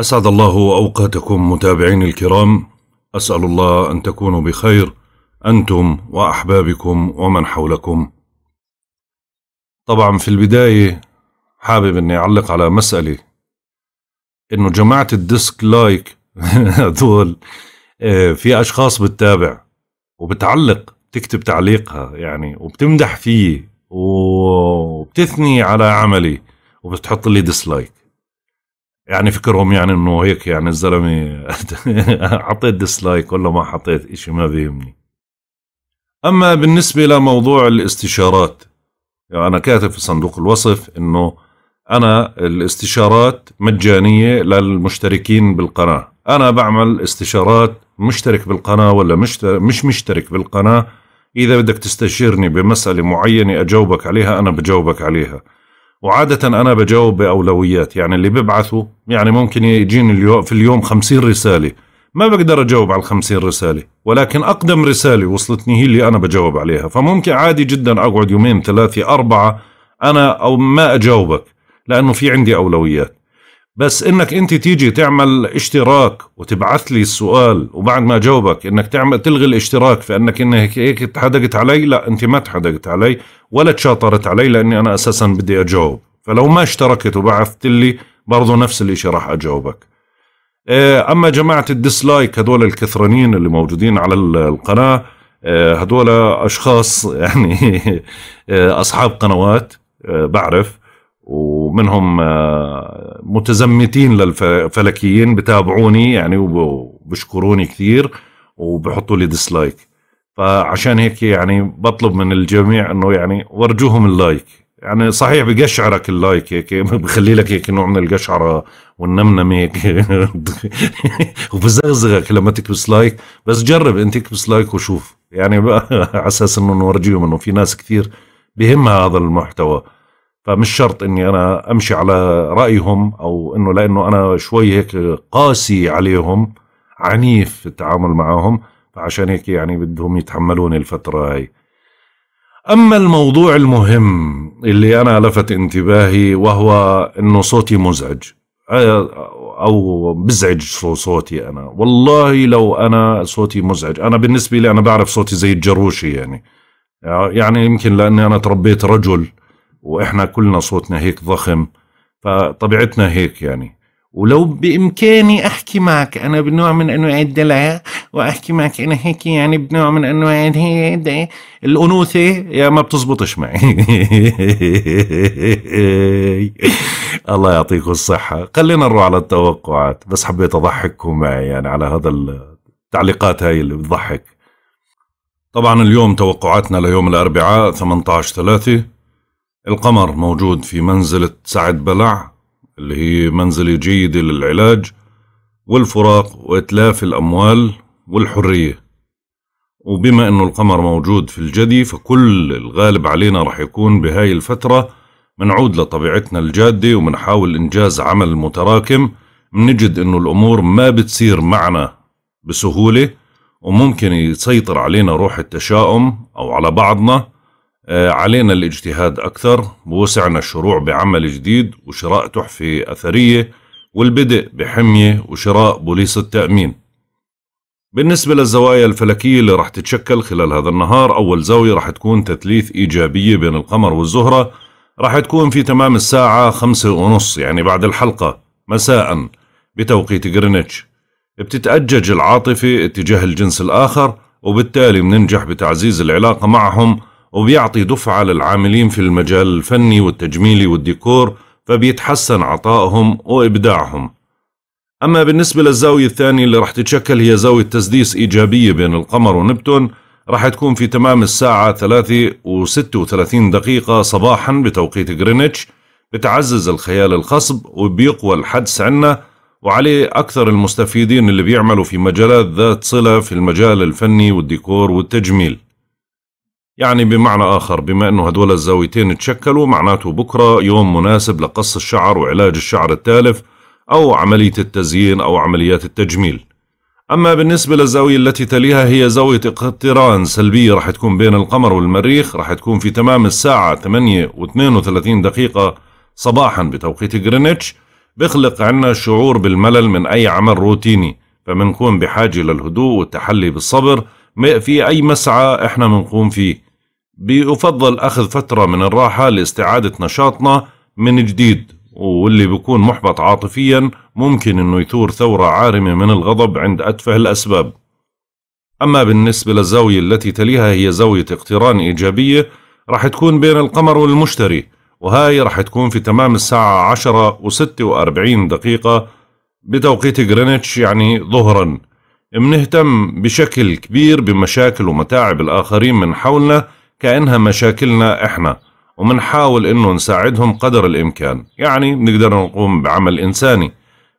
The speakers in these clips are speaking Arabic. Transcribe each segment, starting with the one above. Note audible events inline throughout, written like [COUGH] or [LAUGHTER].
أسعد الله أوقاتكم متابعين الكرام أسأل الله أن تكونوا بخير أنتم وأحبابكم ومن حولكم طبعا في البداية حابب أني أعلق على مسألة أنه جماعة الديسك لايك دول [LAUGHS] آه، في أشخاص بتتابع وبتعلق تكتب تعليقها يعني وبتمدح فيي وبتثني على عملي وبتحط لي ديسلايك يعني فكرهم يعني انه هيك يعني الزلمه [LAUGHS] حطيت ديسلايك ولا ما حطيت اشي ما بيهمني اما بالنسبه لموضوع الاستشارات يعني انا كاتب في صندوق الوصف انه انا الاستشارات مجانيه للمشتركين بالقناه انا بعمل استشارات مشترك بالقناه ولا مشترك مش مشترك بالقناه اذا بدك تستشيرني بمساله معينه اجاوبك عليها انا بجاوبك عليها وعادة أنا بجاوب بأولويات يعني اللي ببعثه يعني ممكن يجيني اليوم في اليوم خمسين رسالة ما بقدر أجاوب على الخمسين رسالة ولكن أقدم رسالة وصلتني هي اللي أنا بجاوب عليها فممكن عادي جدا أقعد يومين ثلاثة أربعة أنا أو ما أجاوبك لأنه في عندي أولويات بس انك انت تيجي تعمل اشتراك وتبعث لي السؤال وبعد ما جاوبك انك تعمل تلغي الاشتراك فانك انك هيك تحدقت علي لا انت ما تحدقت علي ولا تشاطرت علي لاني انا اساسا بدي اجاوب فلو ما اشتركت وبعثت لي برضه نفس الاشي راح اجاوبك آه، اما جماعه الديسلايك هذول الكثرانين اللي موجودين على القناه هذول آه، اشخاص [LAUGHS] يعني آه، اصحاب قنوات بعرف ومنهم آه، متزمتين للفلكيين بتابعوني يعني وبشكروني كثير وبحطوا لي ديسلايك فعشان هيك يعني بطلب من الجميع انه يعني ورجوهم اللايك يعني صحيح بقشعرك اللايك هيك [LAUGHS] بخلي لك هيك نوع من القشعره والنمنمه هيك [LAUGHS] وبزغزغك لما تكبس لايك بس جرب انت تكبس لايك وشوف يعني [LAUGHS] على اساس انه نورجيهم انه في ناس كثير بهمها هذا المحتوى فمش شرط اني انا امشي على رايهم او انه لانه انا شوي هيك قاسي عليهم عنيف في التعامل معهم فعشان هيك يعني بدهم يتحملوني الفتره هاي اما الموضوع المهم اللي انا لفت انتباهي وهو انه صوتي مزعج او بزعج صوتي انا والله لو انا صوتي مزعج انا بالنسبه لي انا بعرف صوتي زي الجروشي يعني يعني يمكن لاني انا تربيت رجل واحنا كلنا صوتنا هيك ضخم فطبيعتنا هيك يعني ولو بامكاني احكي معك انا بنوع من انواع الدلع واحكي معك انا هيك يعني بنوع من انواع الانوثه يا ما بتزبطش معي [LAUGHS] الله يعطيكم الصحه خلينا نروح على التوقعات بس حبيت اضحككم معي يعني على هذا التعليقات هاي اللي بتضحك طبعا اليوم توقعاتنا ليوم الاربعاء 18 3 القمر موجود في منزلة سعد بلع اللي هي منزلة جيدة للعلاج والفراق وإتلاف الأموال والحرية وبما أنه القمر موجود في الجدي فكل الغالب علينا رح يكون بهاي الفترة منعود لطبيعتنا الجادة ومنحاول إنجاز عمل متراكم منجد أنه الأمور ما بتصير معنا بسهولة وممكن يسيطر علينا روح التشاؤم أو على بعضنا آه، علينا الاجتهاد أكثر ووسعنا الشروع بعمل جديد وشراء تحفة أثرية والبدء بحمية وشراء بوليصة تأمين بالنسبة للزوايا الفلكية اللي راح تتشكل خلال هذا النهار أول زاوية راح تكون تثليث إيجابية بين القمر والزهرة راح تكون في تمام الساعة خمسة ونص يعني بعد الحلقة مساء بتوقيت جرينتش بتتأجج العاطفة اتجاه الجنس الآخر وبالتالي بننجح بتعزيز العلاقة معهم وبيعطي دفعة للعاملين في المجال الفني والتجميلي والديكور فبيتحسن عطائهم وإبداعهم أما بالنسبة للزاوية الثانية اللي رح تتشكل هي زاوية تسديس إيجابية بين القمر ونبتون رح تكون في تمام الساعة 3 و36 دقيقة صباحا بتوقيت غرينتش بتعزز الخيال الخصب وبيقوى الحدس عنا وعليه أكثر المستفيدين اللي بيعملوا في مجالات ذات صلة في المجال الفني والديكور والتجميل يعني بمعنى آخر بما أنه هدول الزاويتين تشكلوا معناته بكرة يوم مناسب لقص الشعر وعلاج الشعر التالف أو عملية التزيين أو عمليات التجميل أما بالنسبة للزاوية التي تليها هي زاوية اقتران سلبية رح تكون بين القمر والمريخ رح تكون في تمام الساعة 8 و32 دقيقة صباحا بتوقيت غرينتش بيخلق عنا شعور بالملل من أي عمل روتيني فمنكون بحاجة للهدوء والتحلي بالصبر في أي مسعى إحنا منقوم فيه بيفضل أخذ فترة من الراحة لاستعادة نشاطنا من جديد واللي بيكون محبط عاطفيا ممكن انه يثور ثورة عارمة من الغضب عند أتفه الأسباب أما بالنسبة للزاوية التي تليها هي زاوية اقتران إيجابية راح تكون بين القمر والمشتري وهاي راح تكون في تمام الساعة عشرة وستة وأربعين دقيقة بتوقيت غرينتش يعني ظهرا بنهتم بشكل كبير بمشاكل ومتاعب الآخرين من حولنا كأنها مشاكلنا إحنا ومنحاول إنه نساعدهم قدر الإمكان يعني بنقدر نقوم بعمل إنساني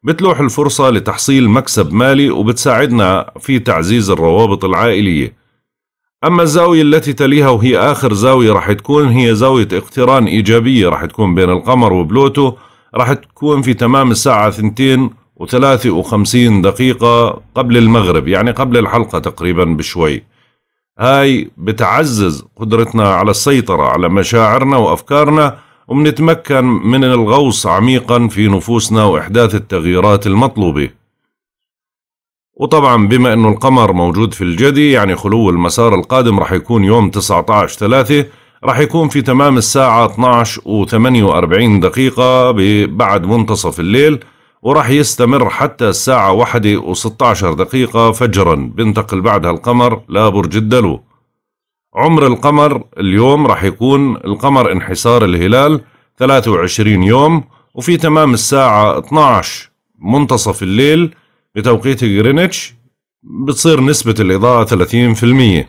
بتلوح الفرصة لتحصيل مكسب مالي وبتساعدنا في تعزيز الروابط العائلية أما الزاوية التي تليها وهي آخر زاوية راح تكون هي زاوية اقتران إيجابية راح تكون بين القمر وبلوتو راح تكون في تمام الساعة 2 و53 دقيقة قبل المغرب يعني قبل الحلقة تقريبا بشوي هاي بتعزز قدرتنا على السيطرة على مشاعرنا وأفكارنا وبنتمكن من الغوص عميقا في نفوسنا وإحداث التغييرات المطلوبة وطبعا بما أنه القمر موجود في الجدي يعني خلو المسار القادم رح يكون يوم 19 3 رح يكون في تمام الساعة 12 و48 دقيقة بعد منتصف الليل وراح يستمر حتى الساعة واحدة وستة دقيقة فجرا بنتقل بعدها القمر لبرج الدلو عمر القمر اليوم راح يكون القمر انحسار الهلال 23 يوم وفي تمام الساعة 12 منتصف الليل بتوقيت غرينتش بتصير نسبة الإضاءة 30%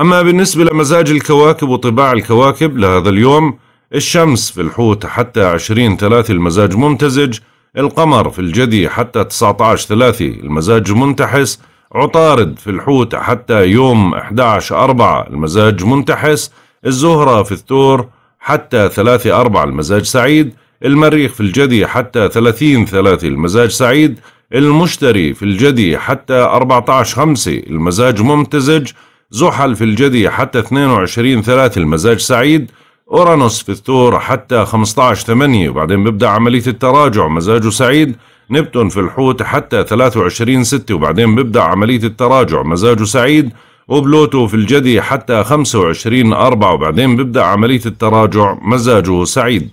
أما بالنسبة لمزاج الكواكب وطباع الكواكب لهذا اليوم الشمس في الحوت حتى 20 3 المزاج ممتزج القمر في الجدي حتى 19 ثلاثي المزاج منتحس عطارد في الحوت حتى يوم 11 أربعة المزاج منتحس الزهرة في الثور حتى 3 أربعة المزاج سعيد المريخ في الجدي حتى 30 ثلاثي المزاج سعيد المشتري في الجدي حتى 14 خمسة المزاج ممتزج زحل في الجدي حتى 22 ثلاثي المزاج سعيد أورانوس في الثور حتى 15 8 وبعدين بيبدأ عملية التراجع مزاجه سعيد نبتون في الحوت حتى 23 6 وبعدين بيبدأ عملية التراجع مزاجه سعيد وبلوتو في الجدي حتى 25 4 وبعدين بيبدأ عملية التراجع مزاجه سعيد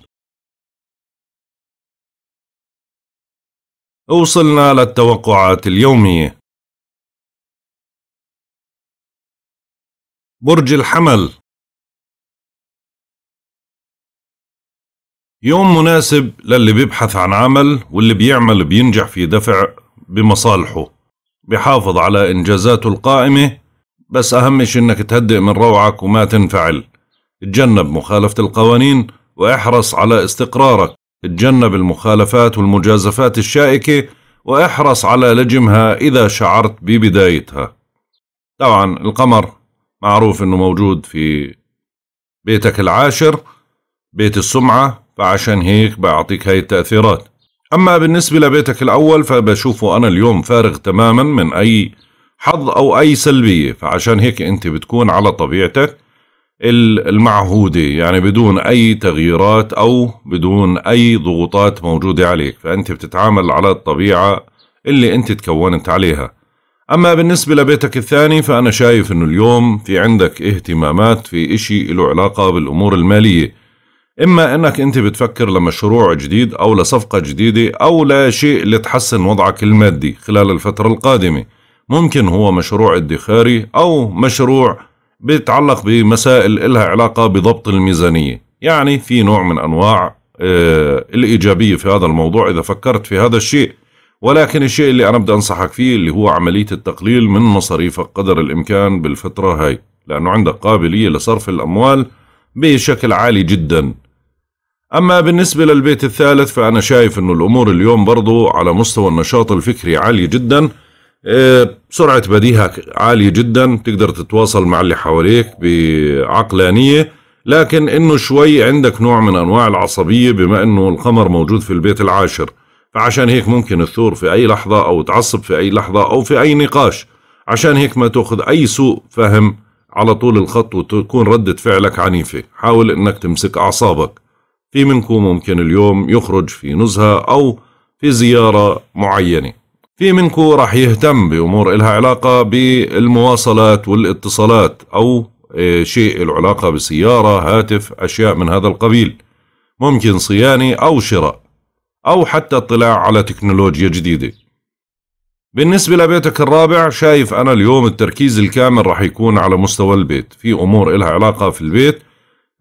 وصلنا للتوقعات اليومية برج الحمل يوم مناسب للي بيبحث عن عمل واللي بيعمل بينجح في دفع بمصالحه بحافظ على إنجازاته القائمة بس أهم شي إنك تهدئ من روعك وما تنفعل اتجنب مخالفة القوانين واحرص على استقرارك اتجنب المخالفات والمجازفات الشائكة واحرص على لجمها إذا شعرت ببدايتها طبعا القمر معروف إنه موجود في بيتك العاشر بيت السمعة فعشان هيك بعطيك هاي التأثيرات أما بالنسبة لبيتك الأول فبشوفه أنا اليوم فارغ تماما من أي حظ أو أي سلبية فعشان هيك أنت بتكون على طبيعتك المعهودة يعني بدون أي تغييرات أو بدون أي ضغوطات موجودة عليك فأنت بتتعامل على الطبيعة اللي أنت تكونت عليها أما بالنسبة لبيتك الثاني فأنا شايف أنه اليوم في عندك اهتمامات في إشي له علاقة بالأمور المالية إما أنك أنت بتفكر لمشروع جديد أو لصفقة جديدة أو لشيء لتحسن وضعك المادي خلال الفترة القادمة ممكن هو مشروع ادخاري أو مشروع بيتعلق بمسائل إلها علاقة بضبط الميزانية يعني في نوع من أنواع آه، الإيجابية في هذا الموضوع إذا فكرت في هذا الشيء ولكن الشيء اللي أنا بدي أنصحك فيه اللي هو عملية التقليل من مصاريفك قدر الإمكان بالفترة هاي لأنه عندك قابلية لصرف الأموال بشكل عالي جدا أما بالنسبة للبيت الثالث فأنا شايف أنه الأمور اليوم برضو على مستوى النشاط الفكري عالية جدا إيه، سرعة بديهة عالية جدا تقدر تتواصل مع اللي حواليك بعقلانية لكن أنه شوي عندك نوع من أنواع العصبية بما أنه القمر موجود في البيت العاشر فعشان هيك ممكن تثور في أي لحظة أو تعصب في أي لحظة أو في أي نقاش عشان هيك ما تأخذ أي سوء فهم على طول الخط وتكون ردة فعلك عنيفة حاول أنك تمسك أعصابك في منكم ممكن اليوم يخرج في نزهة أو في زيارة معينة في منكم راح يهتم بأمور إلها علاقة بالمواصلات والاتصالات أو آه، شيء العلاقة علاقة بسيارة هاتف أشياء من هذا القبيل ممكن صيانة أو شراء أو حتى اطلاع على تكنولوجيا جديدة بالنسبة لبيتك الرابع شايف أنا اليوم التركيز الكامل راح يكون على مستوى البيت في أمور إلها علاقة في البيت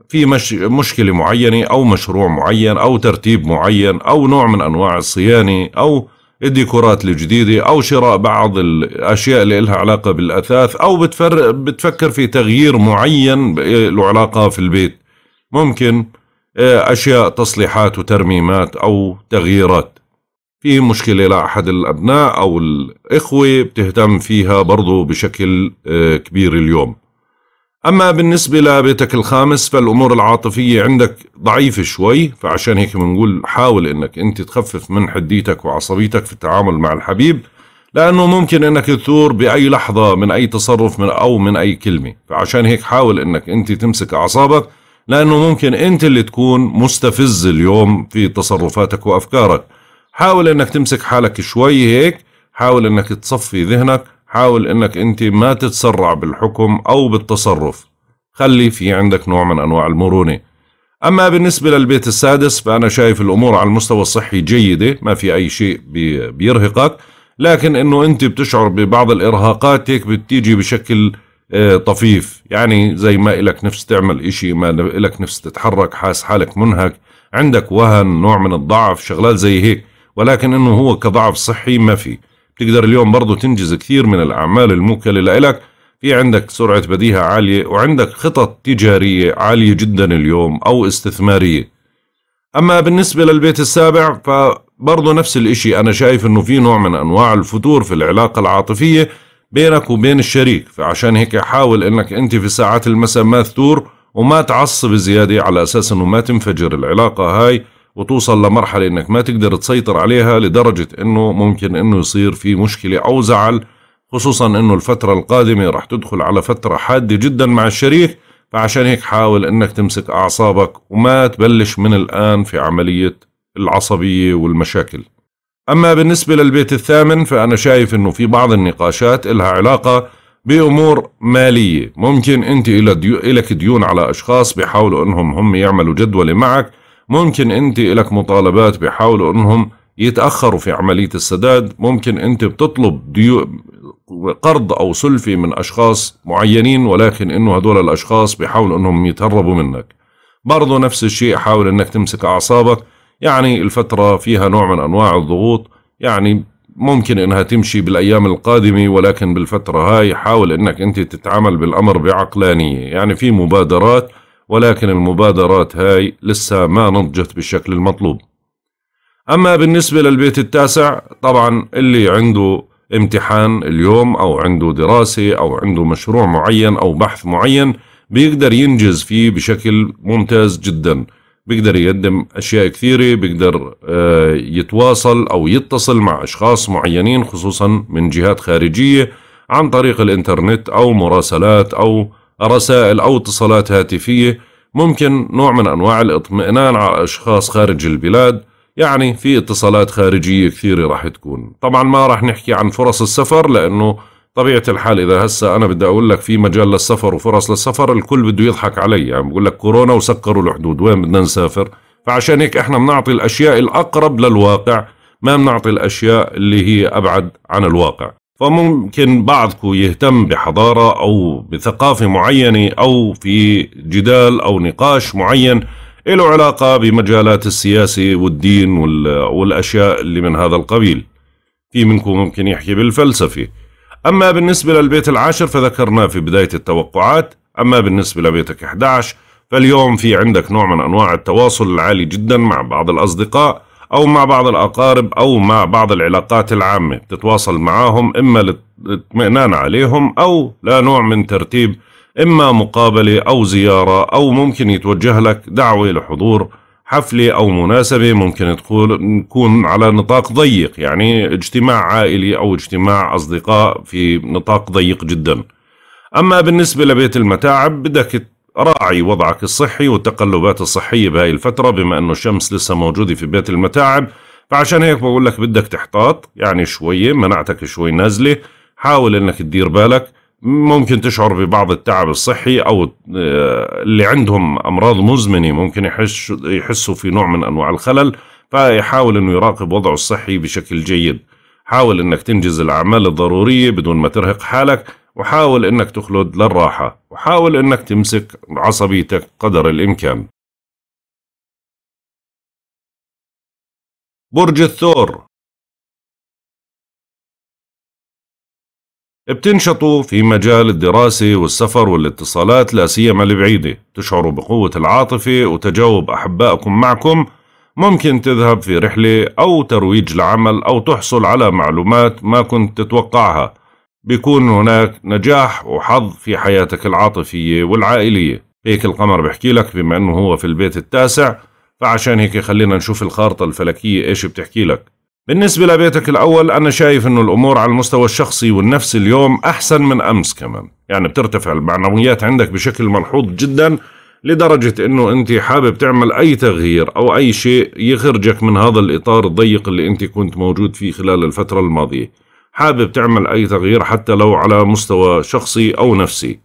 في مش مشكلة معينة أو مشروع معين أو ترتيب معين أو نوع من أنواع الصيانة أو الديكورات الجديدة أو شراء بعض الأشياء اللي لها علاقة بالأثاث أو بتفر بتفكر في تغيير معين له علاقة في البيت ممكن آه، أشياء تصليحات وترميمات أو تغييرات في مشكلة لأحد الأبناء أو الإخوة بتهتم فيها برضو بشكل آه، كبير اليوم أما بالنسبة لبيتك الخامس فالأمور العاطفية عندك ضعيفة شوي فعشان هيك بنقول حاول أنك أنت تخفف من حديتك وعصبيتك في التعامل مع الحبيب لأنه ممكن أنك تثور بأي لحظة من أي تصرف من أو من أي كلمة فعشان هيك حاول أنك أنت تمسك أعصابك لأنه ممكن أنت اللي تكون مستفز اليوم في تصرفاتك وأفكارك حاول أنك تمسك حالك شوي هيك حاول أنك تصفي ذهنك حاول انك انت ما تتسرع بالحكم او بالتصرف خلي في عندك نوع من انواع المرونه اما بالنسبه للبيت السادس فانا شايف الامور على المستوى الصحي جيده ما في اي شيء بيرهقك لكن انه انت بتشعر ببعض الارهاقات هيك بتيجي بشكل آه، طفيف يعني زي ما إلك نفس تعمل إشي ما إلك نفس تتحرك حاس حالك منهك عندك وهن نوع من الضعف شغلات زي هيك ولكن إنه هو كضعف صحي ما في بتقدر اليوم برضو تنجز كثير من الأعمال الموكلة لك في عندك سرعة بديهة عالية وعندك خطط تجارية عالية جدا اليوم أو استثمارية أما بالنسبة للبيت السابع فبرضو نفس الإشي أنا شايف أنه في نوع من أنواع الفتور في العلاقة العاطفية بينك وبين الشريك فعشان هيك حاول أنك أنت في ساعات المساء ما تثور وما تعصب زيادة على أساس أنه ما تنفجر العلاقة هاي وتوصل لمرحلة انك ما تقدر تسيطر عليها لدرجة انه ممكن انه يصير في مشكلة او زعل خصوصا انه الفترة القادمة رح تدخل على فترة حادة جدا مع الشريك فعشان هيك حاول انك تمسك اعصابك وما تبلش من الان في عملية العصبية والمشاكل اما بالنسبة للبيت الثامن فانا شايف انه في بعض النقاشات لها علاقة بامور مالية ممكن انت الك ديون على اشخاص بيحاولوا انهم هم يعملوا جدولة معك ممكن انت لك مطالبات بيحاولوا انهم يتأخروا في عملية السداد ممكن انت بتطلب ديو قرض او سلفي من اشخاص معينين ولكن انه هدول الاشخاص بيحاولوا انهم يتهربوا منك برضو نفس الشيء حاول انك تمسك اعصابك يعني الفترة فيها نوع من انواع الضغوط يعني ممكن انها تمشي بالايام القادمة ولكن بالفترة هاي حاول انك انت تتعامل بالامر بعقلانية يعني في مبادرات ولكن المبادرات هاي لسه ما نضجت بالشكل المطلوب أما بالنسبة للبيت التاسع طبعا اللي عنده امتحان اليوم أو عنده دراسة أو عنده مشروع معين أو بحث معين بيقدر ينجز فيه بشكل ممتاز جدا بيقدر يقدم أشياء كثيرة بيقدر آه، يتواصل أو يتصل مع أشخاص معينين خصوصا من جهات خارجية عن طريق الإنترنت أو مراسلات أو رسائل أو اتصالات هاتفية ممكن نوع من أنواع الاطمئنان على أشخاص خارج البلاد يعني في اتصالات خارجية كثيرة راح تكون طبعا ما راح نحكي عن فرص السفر لأنه طبيعة الحال إذا هسا أنا بدي أقول لك في مجال للسفر وفرص للسفر الكل بده يضحك علي يعني بقول لك كورونا وسكروا الحدود وين بدنا نسافر فعشان هيك إحنا بنعطي الأشياء الأقرب للواقع ما بنعطي الأشياء اللي هي أبعد عن الواقع فممكن بعضكم يهتم بحضارة أو بثقافة معينة أو في جدال أو نقاش معين له علاقة بمجالات السياسة والدين والأشياء اللي من هذا القبيل في منكم ممكن يحكي بالفلسفة أما بالنسبة للبيت العاشر فذكرناه في بداية التوقعات أما بالنسبة لبيتك 11 فاليوم في عندك نوع من أنواع التواصل العالي جدا مع بعض الأصدقاء أو مع بعض الأقارب أو مع بعض العلاقات العامة بتتواصل معاهم إما للاطمئنان عليهم أو لنوع من ترتيب إما مقابلة أو زيارة أو ممكن يتوجه لك دعوة لحضور حفلة أو مناسبة ممكن تكون نكون على نطاق ضيق يعني اجتماع عائلي أو اجتماع أصدقاء في نطاق ضيق جدا أما بالنسبة لبيت المتاعب بدك راعي وضعك الصحي والتقلبات الصحية بهاي الفترة بما أنه الشمس لسه موجودة في بيت المتاعب فعشان هيك بقول لك بدك تحتاط يعني شوية مناعتك شوي نازلة حاول أنك تدير بالك ممكن تشعر ببعض التعب الصحي أو آه، اللي عندهم أمراض مزمنة ممكن يحس يحسوا في نوع من أنواع الخلل فيحاول أنه يراقب وضعه الصحي بشكل جيد حاول أنك تنجز الأعمال الضرورية بدون ما ترهق حالك وحاول أنك تخلد للراحة وحاول أنك تمسك عصبيتك قدر الإمكان برج الثور بتنشطوا في مجال الدراسة والسفر والاتصالات لا سيما البعيدة، تشعروا بقوة العاطفة وتجاوب أحبائكم معكم، ممكن تذهب في رحلة أو ترويج لعمل أو تحصل على معلومات ما كنت تتوقعها، بيكون هناك نجاح وحظ في حياتك العاطفية والعائلية هيك القمر بحكي لك بما أنه هو في البيت التاسع فعشان هيك خلينا نشوف الخارطة الفلكية إيش بتحكي لك بالنسبة لبيتك الأول أنا شايف أنه الأمور على المستوى الشخصي والنفسي اليوم أحسن من أمس كمان يعني بترتفع المعنويات عندك بشكل ملحوظ جدا لدرجة أنه أنت حابب تعمل أي تغيير أو أي شيء يخرجك من هذا الإطار الضيق اللي أنت كنت موجود فيه خلال الفترة الماضية حابب تعمل أي تغيير حتى لو على مستوى شخصي أو نفسي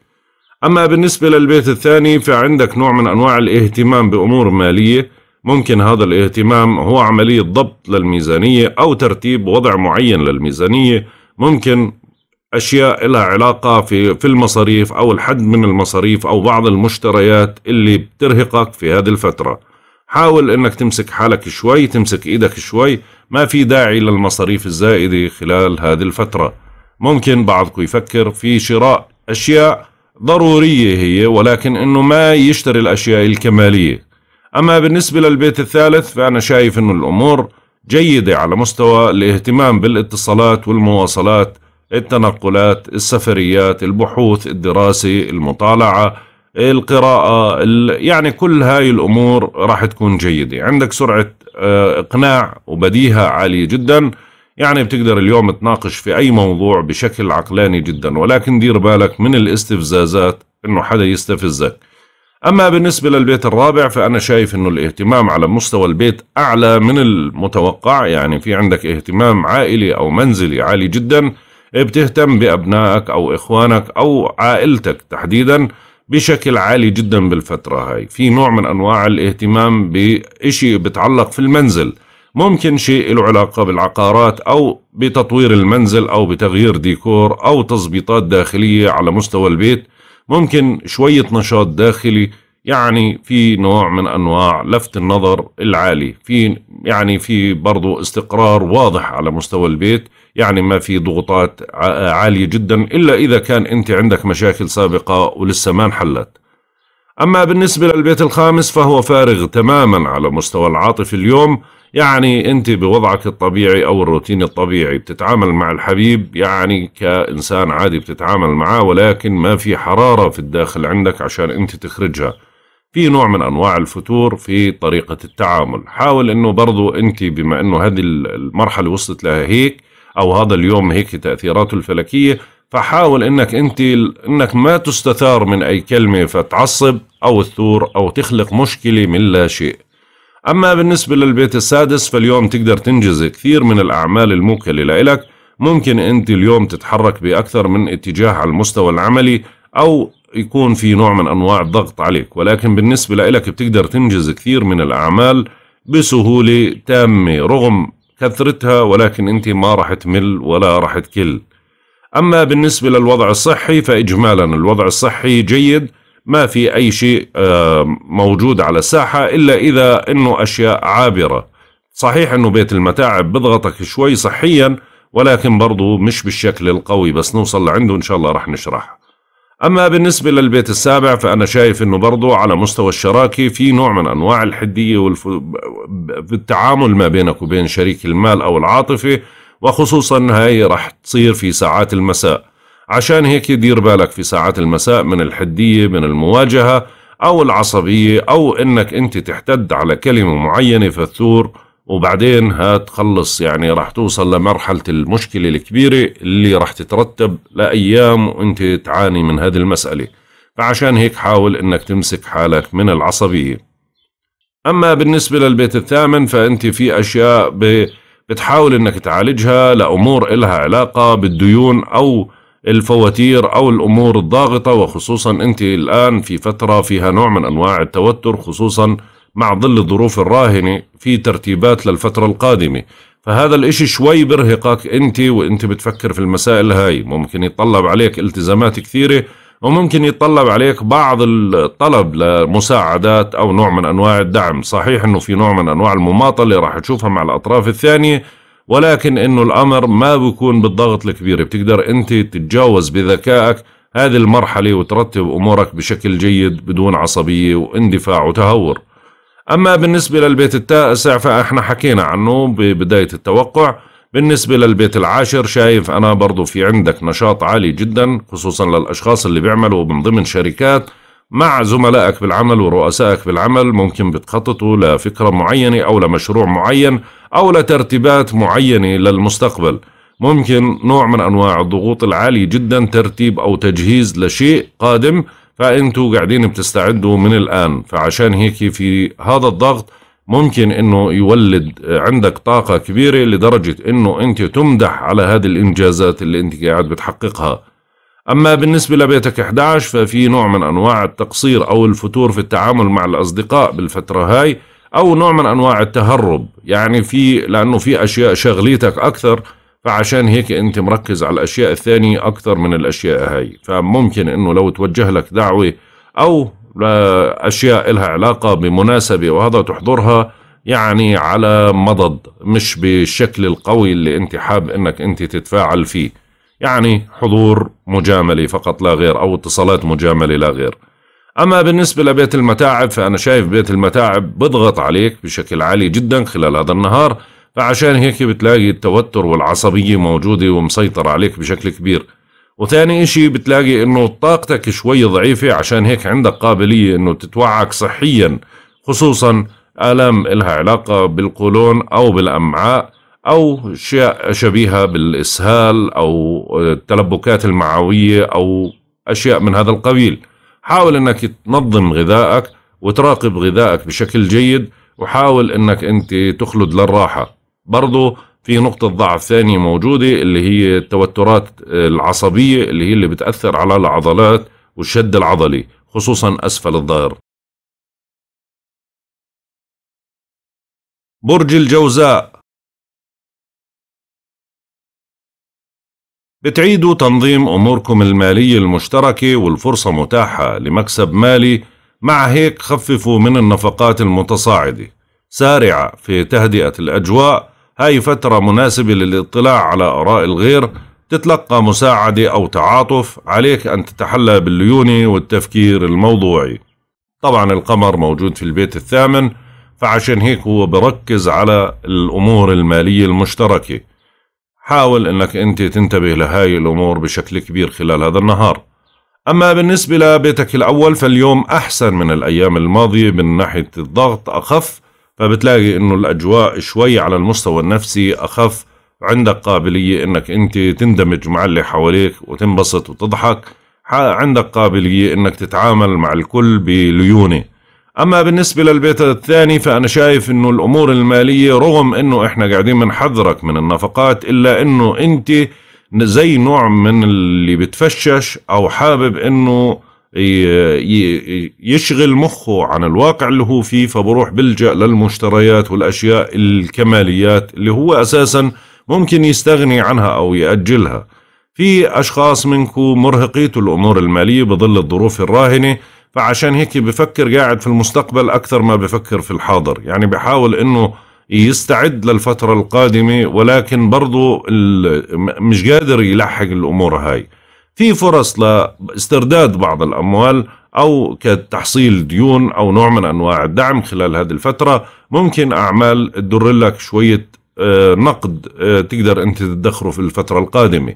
أما بالنسبة للبيت الثاني فعندك نوع من أنواع الاهتمام بأمور مالية ممكن هذا الاهتمام هو عملية ضبط للميزانية أو ترتيب وضع معين للميزانية ممكن أشياء لها علاقة في, في المصاريف أو الحد من المصاريف أو بعض المشتريات اللي بترهقك في هذه الفترة حاول أنك تمسك حالك شوي تمسك إيدك شوي ما في داعي للمصاريف الزائدة خلال هذه الفترة ممكن بعضكم يفكر في شراء أشياء ضرورية هي ولكن أنه ما يشتري الأشياء الكمالية أما بالنسبة للبيت الثالث فأنا شايف أنه الأمور جيدة على مستوى الاهتمام بالاتصالات والمواصلات التنقلات السفريات البحوث الدراسة المطالعة القراءة يعني كل هاي الأمور راح تكون جيدة عندك سرعة آه، إقناع وبديهة عالية جدا يعني بتقدر اليوم تناقش في أي موضوع بشكل عقلاني جدا ولكن دير بالك من الاستفزازات إنه حدا يستفزك أما بالنسبة للبيت الرابع فأنا شايف إنه الاهتمام على مستوى البيت أعلى من المتوقع يعني في عندك اهتمام عائلي أو منزلي عالي جدا بتهتم بأبنائك أو إخوانك أو عائلتك تحديداً بشكل عالي جدا بالفترة هاي في نوع من أنواع الاهتمام بإشي بتعلق في المنزل ممكن شيء له علاقة بالعقارات أو بتطوير المنزل أو بتغيير ديكور أو تظبيطات داخلية على مستوى البيت ممكن شوية نشاط داخلي يعني في نوع من أنواع لفت النظر العالي في يعني في برضو استقرار واضح على مستوى البيت يعني ما في ضغوطات عالية جدا إلا إذا كان أنت عندك مشاكل سابقة ولسه ما انحلت أما بالنسبة للبيت الخامس فهو فارغ تماما على مستوى العاطفي اليوم يعني أنت بوضعك الطبيعي أو الروتين الطبيعي بتتعامل مع الحبيب يعني كإنسان عادي بتتعامل معه ولكن ما في حرارة في الداخل عندك عشان أنت تخرجها في نوع من أنواع الفتور في طريقة التعامل حاول أنه برضو أنت بما أنه هذه المرحلة وصلت لها هيك أو هذا اليوم هيك تأثيراته الفلكية فحاول انك انت انك ما تستثار من اي كلمه فتعصب او تثور او تخلق مشكله من لا شيء. اما بالنسبه للبيت السادس فاليوم تقدر تنجز كثير من الاعمال الموكله لإلك، ممكن انت اليوم تتحرك باكثر من اتجاه على المستوى العملي او يكون في نوع من انواع الضغط عليك، ولكن بالنسبه لإلك بتقدر تنجز كثير من الاعمال بسهوله تامه رغم كثرتها ولكن أنت ما راح تمل ولا راح تكل أما بالنسبة للوضع الصحي فإجمالا الوضع الصحي جيد ما في أي شيء آه، موجود على الساحة إلا إذا أنه أشياء عابرة صحيح أنه بيت المتاعب بضغطك شوي صحيا ولكن برضو مش بالشكل القوي بس نوصل لعنده إن شاء الله رح نشرح أما بالنسبة للبيت السابع فأنا شايف أنه برضو على مستوى الشراكة في نوع من أنواع الحدية والف... بالتعامل ما بينك وبين شريك المال أو العاطفة وخصوصا هاي رح تصير في ساعات المساء عشان هيك دير بالك في ساعات المساء من الحدية من المواجهة أو العصبية أو أنك أنت تحتد على كلمة معينة فتثور وبعدين هتخلص يعني راح توصل لمرحلة المشكلة الكبيرة اللي راح تترتب لأيام وانت تعاني من هذه المسألة فعشان هيك حاول انك تمسك حالك من العصبية أما بالنسبة للبيت الثامن فأنت في أشياء بتحاول انك تعالجها لأمور إلها علاقة بالديون أو الفواتير أو الأمور الضاغطة وخصوصا أنت الآن في فترة فيها نوع من أنواع التوتر خصوصا مع ظل الظروف الراهنة في ترتيبات للفترة القادمة فهذا الاشي شوي برهقك انت وانت بتفكر في المسائل هاي ممكن يتطلب عليك التزامات كثيرة وممكن يتطلب عليك بعض الطلب لمساعدات او نوع من انواع الدعم صحيح انه في نوع من انواع المماطلة راح تشوفها مع الاطراف الثانية ولكن انه الامر ما بيكون بالضغط الكبير بتقدر انت تتجاوز بذكائك هذه المرحلة وترتب امورك بشكل جيد بدون عصبية واندفاع وتهور أما بالنسبة للبيت التاسع فإحنا حكينا عنه ببداية التوقع بالنسبة للبيت العاشر شايف أنا برضو في عندك نشاط عالي جدا خصوصا للأشخاص اللي بيعملوا من ضمن شركات مع زملائك بالعمل ورؤسائك بالعمل ممكن بتخططوا لفكرة معينة أو لمشروع معين أو لترتيبات معينة للمستقبل ممكن نوع من أنواع الضغوط العالية جدا ترتيب أو تجهيز لشيء قادم فانتوا قاعدين بتستعدوا من الان فعشان هيك في هذا الضغط ممكن انه يولد عندك طاقة كبيرة لدرجة انه انت تمدح على هذه الانجازات اللي انت قاعد بتحققها اما بالنسبة لبيتك 11 ففي نوع من انواع التقصير او الفتور في التعامل مع الاصدقاء بالفترة هاي او نوع من انواع التهرب يعني في لانه في اشياء شغليتك اكثر فعشان هيك انت مركز على الاشياء الثانية اكثر من الاشياء هاي فممكن انه لو توجه لك دعوة او اشياء لها علاقة بمناسبة وهذا تحضرها يعني على مضض مش بالشكل القوي اللي انت حاب انك انت تتفاعل فيه يعني حضور مجاملة فقط لا غير او اتصالات مجاملة لا غير اما بالنسبة لبيت المتاعب فانا شايف بيت المتاعب بضغط عليك بشكل عالي جدا خلال هذا النهار فعشان هيك بتلاقي التوتر والعصبية موجودة ومسيطر عليك بشكل كبير وثاني اشي بتلاقي انه طاقتك شوي ضعيفة عشان هيك عندك قابلية انه تتوعك صحيا خصوصا آلام إلها علاقة بالقولون أو بالأمعاء أو أشياء شبيهة بالإسهال أو التلبكات المعوية أو أشياء من هذا القبيل حاول أنك تنظم غذائك وتراقب غذائك بشكل جيد وحاول أنك أنت تخلد للراحة برضه في نقطة ضعف ثانية موجودة اللي هي التوترات العصبية اللي هي اللي بتأثر على العضلات والشد العضلي خصوصا أسفل الظهر برج الجوزاء بتعيدوا تنظيم أموركم المالية المشتركة والفرصة متاحة لمكسب مالي مع هيك خففوا من النفقات المتصاعدة سارعة في تهدئة الأجواء هاي فترة مناسبة للاطلاع على آراء الغير تتلقى مساعدة أو تعاطف عليك أن تتحلى بالليونة والتفكير الموضوعي طبعا القمر موجود في البيت الثامن فعشان هيك هو بركز على الأمور المالية المشتركة حاول أنك أنت تنتبه لهاي الأمور بشكل كبير خلال هذا النهار أما بالنسبة لبيتك الأول فاليوم أحسن من الأيام الماضية من ناحية الضغط أخف فبتلاقي انه الاجواء شوي على المستوى النفسي اخف عندك قابلية انك انت تندمج مع اللي حواليك وتنبسط وتضحك عندك قابلية انك تتعامل مع الكل بليونة اما بالنسبة للبيت الثاني فانا شايف انه الامور المالية رغم انه احنا قاعدين بنحذرك من, من النفقات الا انه انت زي نوع من اللي بتفشش او حابب انه يشغل مخه عن الواقع اللي هو فيه فبروح بلجأ للمشتريات والأشياء الكماليات اللي هو أساسا ممكن يستغني عنها أو يأجلها في أشخاص منكم مرهقيته الأمور المالية بظل الظروف الراهنة فعشان هيك بفكر قاعد في المستقبل أكثر ما بفكر في الحاضر يعني بحاول أنه يستعد للفترة القادمة ولكن برضه مش قادر يلحق الأمور هاي في فرص لاسترداد بعض الأموال أو كتحصيل ديون أو نوع من أنواع الدعم خلال هذه الفترة ممكن أعمال تدر لك شوية آه، نقد آه، تقدر أنت تدخره في الفترة القادمة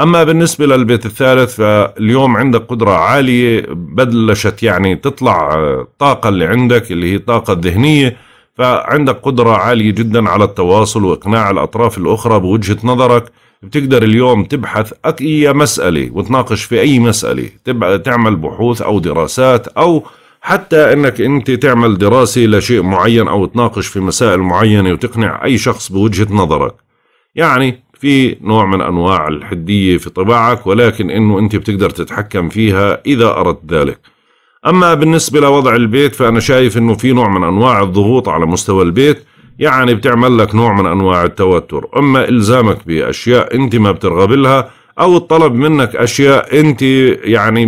أما بالنسبة للبيت الثالث فاليوم عندك قدرة عالية بلشت يعني تطلع الطاقة آه، اللي عندك اللي هي الطاقة الذهنية فعندك قدرة عالية جدا على التواصل وإقناع الأطراف الأخرى بوجهة نظرك بتقدر اليوم تبحث أي مسألة وتناقش في أي مسألة تعمل بحوث أو دراسات أو حتى انك انت تعمل دراسة لشيء معين او تناقش في مسائل معينة وتقنع اي شخص بوجهة نظرك يعني في نوع من انواع الحدية في طباعك ولكن انه انت بتقدر تتحكم فيها اذا اردت ذلك اما بالنسبة لوضع البيت فانا شايف انه في نوع من انواع الضغوط على مستوى البيت يعني بتعمل لك نوع من أنواع التوتر أما إلزامك بأشياء أنت ما بترغب لها أو الطلب منك أشياء أنت يعني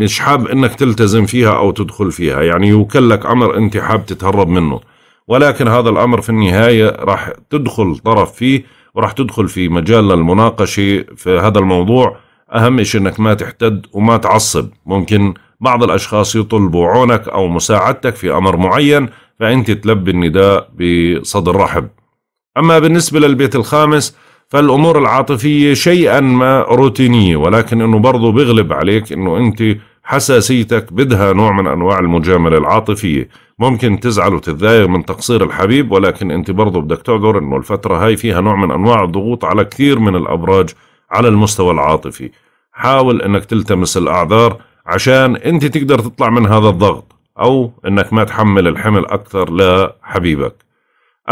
مش حاب أنك تلتزم فيها أو تدخل فيها يعني يوكل لك أمر أنت حاب تتهرب منه ولكن هذا الأمر في النهاية راح تدخل طرف فيه وراح تدخل في مجال المناقشة في هذا الموضوع أهم شيء أنك ما تحتد وما تعصب ممكن بعض الأشخاص يطلبوا عونك أو مساعدتك في أمر معين فأنت تلبي النداء بصدر رحب أما بالنسبة للبيت الخامس فالأمور العاطفية شيئا ما روتينية ولكن أنه برضو بيغلب عليك أنه أنت حساسيتك بدها نوع من أنواع المجاملة العاطفية ممكن تزعل وتتضايق من تقصير الحبيب ولكن أنت برضو بدك تعذر أنه الفترة هاي فيها نوع من أنواع الضغوط على كثير من الأبراج على المستوى العاطفي حاول أنك تلتمس الأعذار عشان أنت تقدر تطلع من هذا الضغط أو أنك ما تحمل الحمل أكثر لحبيبك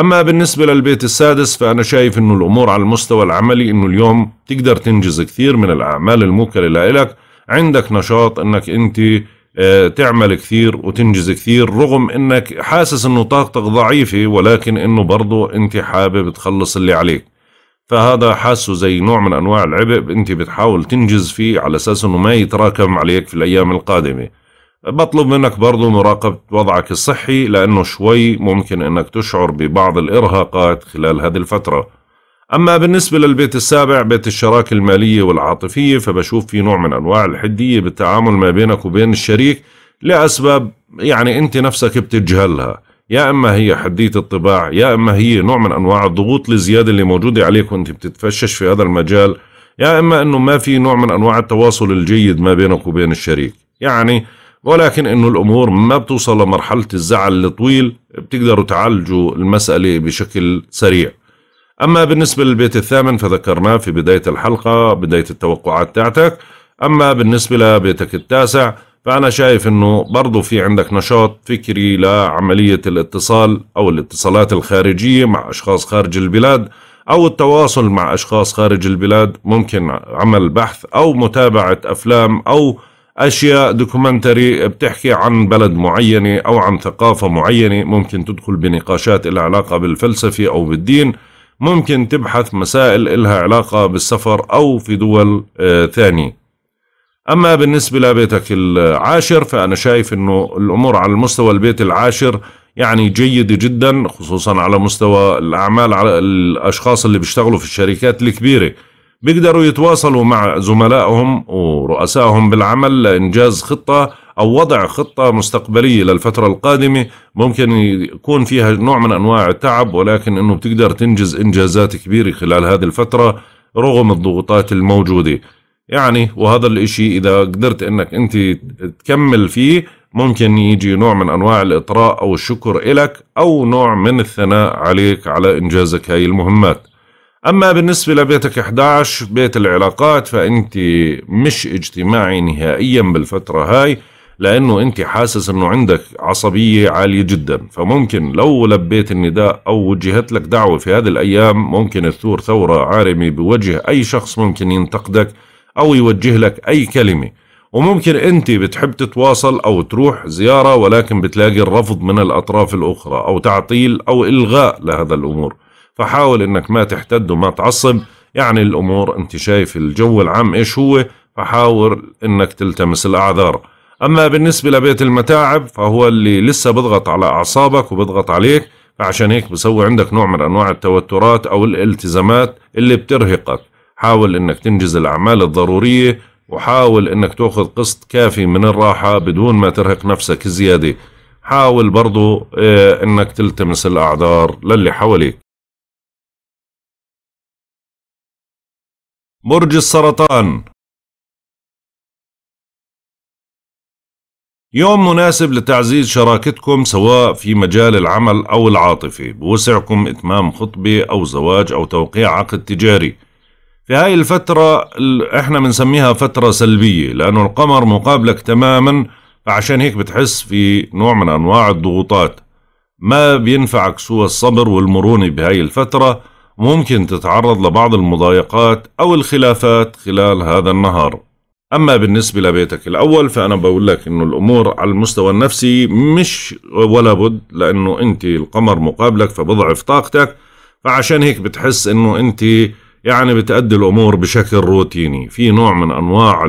أما بالنسبة للبيت السادس فأنا شايف أنه الأمور على المستوى العملي أنه اليوم تقدر تنجز كثير من الأعمال الموكلة لإلك عندك نشاط أنك أنت آه، تعمل كثير وتنجز كثير رغم أنك حاسس أنه طاقتك ضعيفة ولكن أنه برضو أنت حابب تخلص اللي عليك فهذا حاسه زي نوع من أنواع العبء أنت بتحاول تنجز فيه على أساس أنه ما يتراكم عليك في الأيام القادمة بطلب منك برضو مراقبة وضعك الصحي لأنه شوي ممكن أنك تشعر ببعض الإرهاقات خلال هذه الفترة أما بالنسبة للبيت السابع بيت الشراكة المالية والعاطفية فبشوف في نوع من أنواع الحدية بالتعامل ما بينك وبين الشريك لأسباب يعني أنت نفسك بتجهلها يا إما هي حدية الطباع يا إما هي نوع من أنواع الضغوط الزيادة اللي موجودة عليك وأنت بتتفشش في هذا المجال يا إما أنه ما في نوع من أنواع التواصل الجيد ما بينك وبين الشريك يعني ولكن انه الامور ما بتوصل لمرحله الزعل الطويل بتقدروا تعالجوا المساله بشكل سريع اما بالنسبه للبيت الثامن فذكرناه في بدايه الحلقه بدايه التوقعات تاعتك اما بالنسبه لبيتك التاسع فانا شايف انه برضه في عندك نشاط فكري لعمليه الاتصال او الاتصالات الخارجيه مع اشخاص خارج البلاد او التواصل مع اشخاص خارج البلاد ممكن عمل بحث او متابعه افلام او اشياء دوكومنتري بتحكي عن بلد معينه او عن ثقافه معينه ممكن تدخل بنقاشات إلها علاقه بالفلسفه او بالدين ممكن تبحث مسائل إلها علاقه بالسفر او في دول آه، ثانيه اما بالنسبه لبيتك العاشر فانا شايف انه الامور على المستوى البيت العاشر يعني جيدة جدا خصوصا على مستوى الأعمال على الأشخاص اللي بيشتغلوا في الشركات الكبيرة بيقدروا يتواصلوا مع زملائهم ورؤسائهم بالعمل لإنجاز خطة أو وضع خطة مستقبلية للفترة القادمة ممكن يكون فيها نوع من أنواع التعب ولكن أنه بتقدر تنجز إنجازات كبيرة خلال هذه الفترة رغم الضغوطات الموجودة يعني وهذا الإشي إذا قدرت أنك أنت تكمل فيه ممكن يجي نوع من أنواع الإطراء أو الشكر إلك أو نوع من الثناء عليك على إنجازك هاي المهمات أما بالنسبة لبيتك 11 بيت العلاقات فأنت مش اجتماعي نهائيا بالفترة هاي لأنه أنت حاسس أنه عندك عصبية عالية جدا فممكن لو لبيت النداء أو وجهت لك دعوة في هذه الأيام ممكن تثور ثورة عارمة بوجه أي شخص ممكن ينتقدك أو يوجه لك أي كلمة وممكن أنت بتحب تتواصل أو تروح زيارة ولكن بتلاقي الرفض من الأطراف الأخرى أو تعطيل أو إلغاء لهذا الأمور فحاول انك ما تحتد وما تعصب يعني الامور انت شايف الجو العام ايش هو فحاول انك تلتمس الاعذار اما بالنسبه لبيت المتاعب فهو اللي لسه بضغط على اعصابك وبضغط عليك فعشان هيك بسوي عندك نوع من انواع التوترات او الالتزامات اللي بترهقك حاول انك تنجز الاعمال الضروريه وحاول انك تاخذ قسط كافي من الراحه بدون ما ترهق نفسك زياده حاول برضو آه، انك تلتمس الاعذار للي حواليك برج السرطان يوم مناسب لتعزيز شراكتكم سواء في مجال العمل أو العاطفة بوسعكم إتمام خطبة أو زواج أو توقيع عقد تجاري في هاي الفترة احنا بنسميها فترة سلبية لأنه القمر مقابلك تماما فعشان هيك بتحس في نوع من أنواع الضغوطات ما بينفعك سوى الصبر والمرونة بهاي الفترة ممكن تتعرض لبعض المضايقات أو الخلافات خلال هذا النهار أما بالنسبة لبيتك الأول فأنا بقول لك إنه الأمور على المستوى النفسي مش ولا بد لأنه أنت القمر مقابلك فبضعف طاقتك فعشان هيك بتحس إنه أنت يعني بتأدي الأمور بشكل روتيني في نوع من أنواع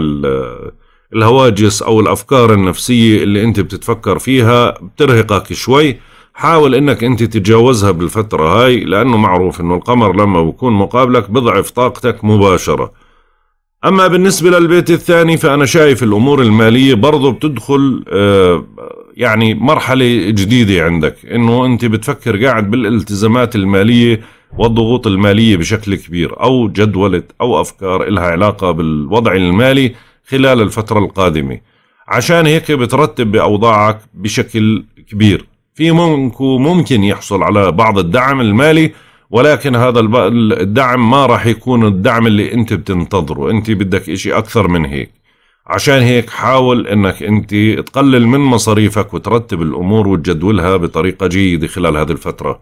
الهواجس أو الأفكار النفسية اللي أنت بتتفكر فيها بترهقك شوي حاول انك انت تتجاوزها بالفترة هاي لانه معروف انه القمر لما بكون مقابلك بضعف طاقتك مباشرة اما بالنسبة للبيت الثاني فانا شايف الامور المالية برضو بتدخل آه، يعني مرحلة جديدة عندك انه انت بتفكر قاعد بالالتزامات المالية والضغوط المالية بشكل كبير او جدولة او افكار لها علاقة بالوضع المالي خلال الفترة القادمة عشان هيك بترتب بأوضاعك بشكل كبير في ممكن يحصل على بعض الدعم المالي ولكن هذا الدعم ما راح يكون الدعم اللي انت بتنتظره انت بدك اشي اكثر من هيك عشان هيك حاول انك انت تقلل من مصاريفك وترتب الامور وتجدولها بطريقة جيدة خلال هذه الفترة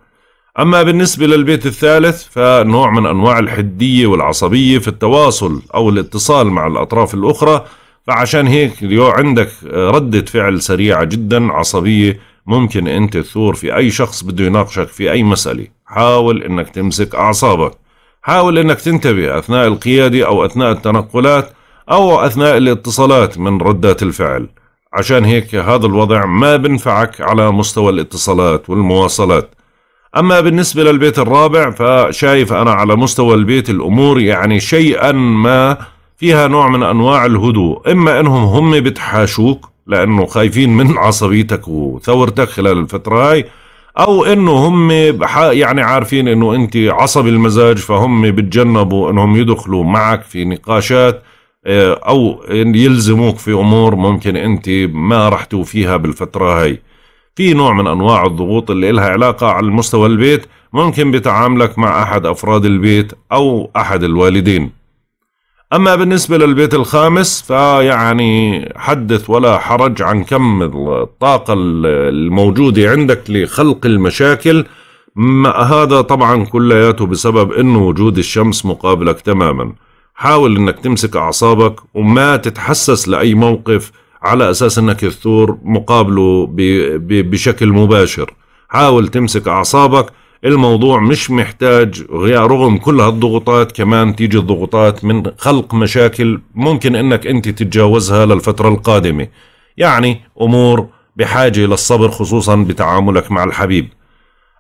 اما بالنسبة للبيت الثالث فنوع من انواع الحدية والعصبية في التواصل او الاتصال مع الاطراف الاخرى فعشان هيك اليوم عندك ردة فعل سريعة جدا عصبية ممكن انت تثور في اي شخص بده يناقشك في اي مسألة حاول انك تمسك اعصابك حاول انك تنتبه اثناء القيادة او اثناء التنقلات او اثناء الاتصالات من ردات الفعل عشان هيك هذا الوضع ما بنفعك على مستوى الاتصالات والمواصلات أما بالنسبة للبيت الرابع فشايف أنا على مستوى البيت الأمور يعني شيئا ما فيها نوع من أنواع الهدوء إما أنهم هم بتحاشوك لانه خايفين من عصبيتك وثورتك خلال الفتره هاي او انه هم يعني عارفين انه انت عصبي المزاج فهم بتجنبوا انهم يدخلوا معك في نقاشات آه، او يلزموك في امور ممكن انت ما راح توفيها بالفتره هاي في نوع من انواع الضغوط اللي لها علاقه على المستوى البيت ممكن بتعاملك مع احد افراد البيت او احد الوالدين أما بالنسبة للبيت الخامس فيعني حدث ولا حرج عن كم الطاقة الموجودة عندك لخلق المشاكل هذا طبعا كلياته بسبب أنه وجود الشمس مقابلك تماما حاول أنك تمسك أعصابك وما تتحسس لأي موقف على أساس أنك الثور مقابله بشكل مباشر حاول تمسك أعصابك الموضوع مش محتاج رغم كل هالضغوطات كمان تيجي الضغوطات من خلق مشاكل ممكن انك انت تتجاوزها للفترة القادمة يعني امور بحاجة للصبر خصوصا بتعاملك مع الحبيب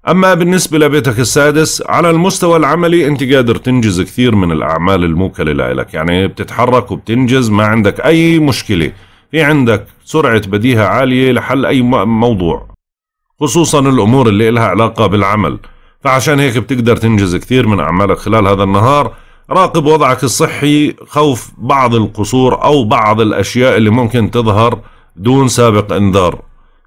أما بالنسبة لبيتك السادس على المستوى العملي أنت قادر تنجز كثير من الأعمال الموكلة لإلك يعني بتتحرك وبتنجز ما عندك أي مشكلة في عندك سرعة بديهة عالية لحل أي موضوع خصوصا الأمور اللي إلها علاقة بالعمل فعشان هيك بتقدر تنجز كثير من أعمالك خلال هذا النهار راقب وضعك الصحي خوف بعض القصور أو بعض الأشياء اللي ممكن تظهر دون سابق انذار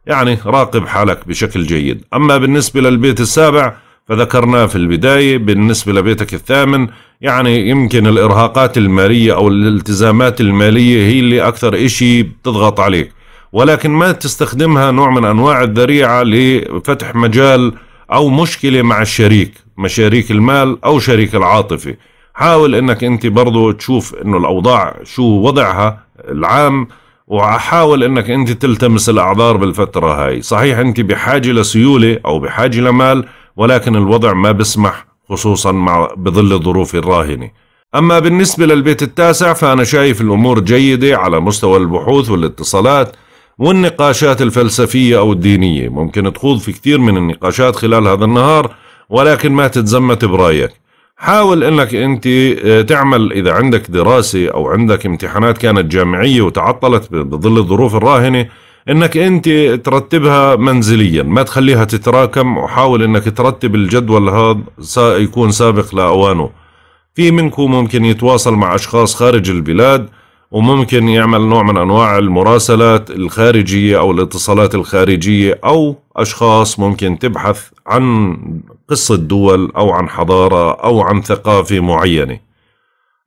يعني راقب حالك بشكل جيد أما بالنسبة للبيت السابع فذكرناه في البداية بالنسبة لبيتك الثامن يعني يمكن الإرهاقات المالية أو الالتزامات المالية هي اللي أكثر إشي بتضغط عليك ولكن ما تستخدمها نوع من أنواع الذريعة لفتح مجال أو مشكلة مع الشريك مع شريك المال أو شريك العاطفة حاول أنك أنت برضو تشوف أنه الأوضاع شو وضعها العام وحاول أنك أنت تلتمس الأعذار بالفترة هاي صحيح أنت بحاجة لسيولة أو بحاجة لمال ولكن الوضع ما بسمح خصوصا مع بظل الظروف الراهنة أما بالنسبة للبيت التاسع فأنا شايف الأمور جيدة على مستوى البحوث والاتصالات والنقاشات الفلسفية أو الدينية ممكن تخوض في كثير من النقاشات خلال هذا النهار ولكن ما تتزمت برأيك حاول انك انت آه، تعمل اذا عندك دراسة او عندك امتحانات كانت جامعية وتعطلت بظل الظروف الراهنة انك انت ترتبها منزليا ما تخليها تتراكم وحاول انك ترتب الجدول هذا يكون سابق لأوانه في منكم ممكن يتواصل مع اشخاص خارج البلاد وممكن يعمل نوع من أنواع المراسلات الخارجية أو الاتصالات الخارجية أو أشخاص ممكن تبحث عن قصة دول أو عن حضارة أو عن ثقافة معينة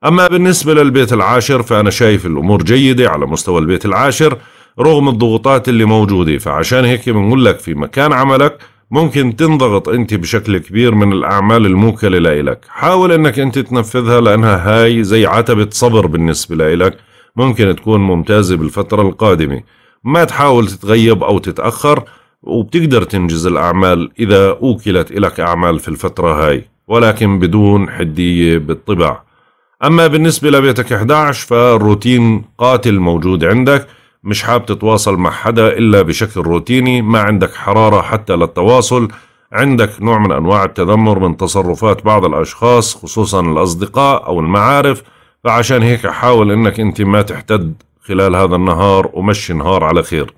أما بالنسبة للبيت العاشر فأنا شايف الأمور جيدة على مستوى البيت العاشر رغم الضغوطات اللي موجودة فعشان هيك بنقول لك في مكان عملك ممكن تنضغط أنت بشكل كبير من الأعمال الموكلة لإلك حاول أنك أنت تنفذها لأنها هاي زي عتبة صبر بالنسبة لإلك ممكن تكون ممتازة بالفترة القادمة ما تحاول تتغيب أو تتأخر وبتقدر تنجز الأعمال إذا أوكلت إلك أعمال في الفترة هاي ولكن بدون حدية بالطبع أما بالنسبة لبيتك 11 فالروتين قاتل موجود عندك مش حاب تتواصل مع حدا إلا بشكل روتيني ما عندك حرارة حتى للتواصل عندك نوع من أنواع التذمر من تصرفات بعض الأشخاص خصوصا الأصدقاء أو المعارف فعشان هيك حاول انك انت ما تحتد خلال هذا النهار ومشي نهار على خير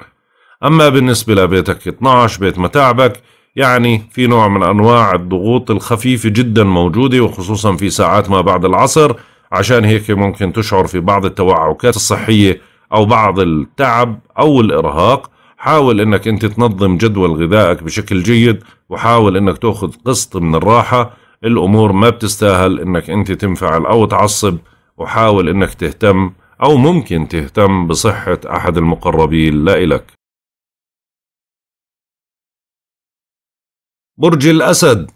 اما بالنسبة لبيتك 12 بيت متاعبك يعني في نوع من انواع الضغوط الخفيفة جدا موجودة وخصوصا في ساعات ما بعد العصر عشان هيك ممكن تشعر في بعض التوعكات الصحية او بعض التعب او الارهاق حاول انك انت تنظم جدول غذائك بشكل جيد وحاول انك تاخذ قسط من الراحة الامور ما بتستاهل انك انت تنفعل او تعصب وحاول أنك تهتم أو ممكن تهتم بصحة أحد المقربين لا إلك برج الأسد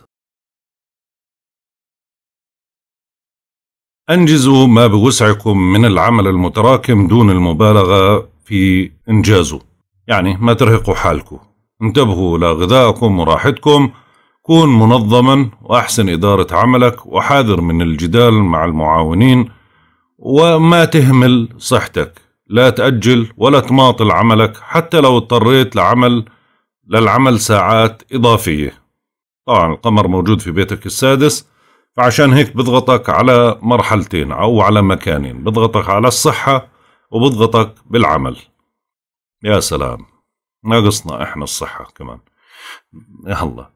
أنجزوا ما بوسعكم من العمل المتراكم دون المبالغة في إنجازه يعني ما ترهقوا حالكم انتبهوا لغذائكم وراحتكم كن منظما وأحسن إدارة عملك وحاذر من الجدال مع المعاونين وما تهمل صحتك لا تأجل ولا تماطل عملك حتى لو اضطريت لعمل للعمل ساعات إضافية طبعا القمر موجود في بيتك السادس فعشان هيك بضغطك على مرحلتين أو على مكانين بضغطك على الصحة وبضغطك بالعمل يا سلام ناقصنا احنا الصحة كمان يا الله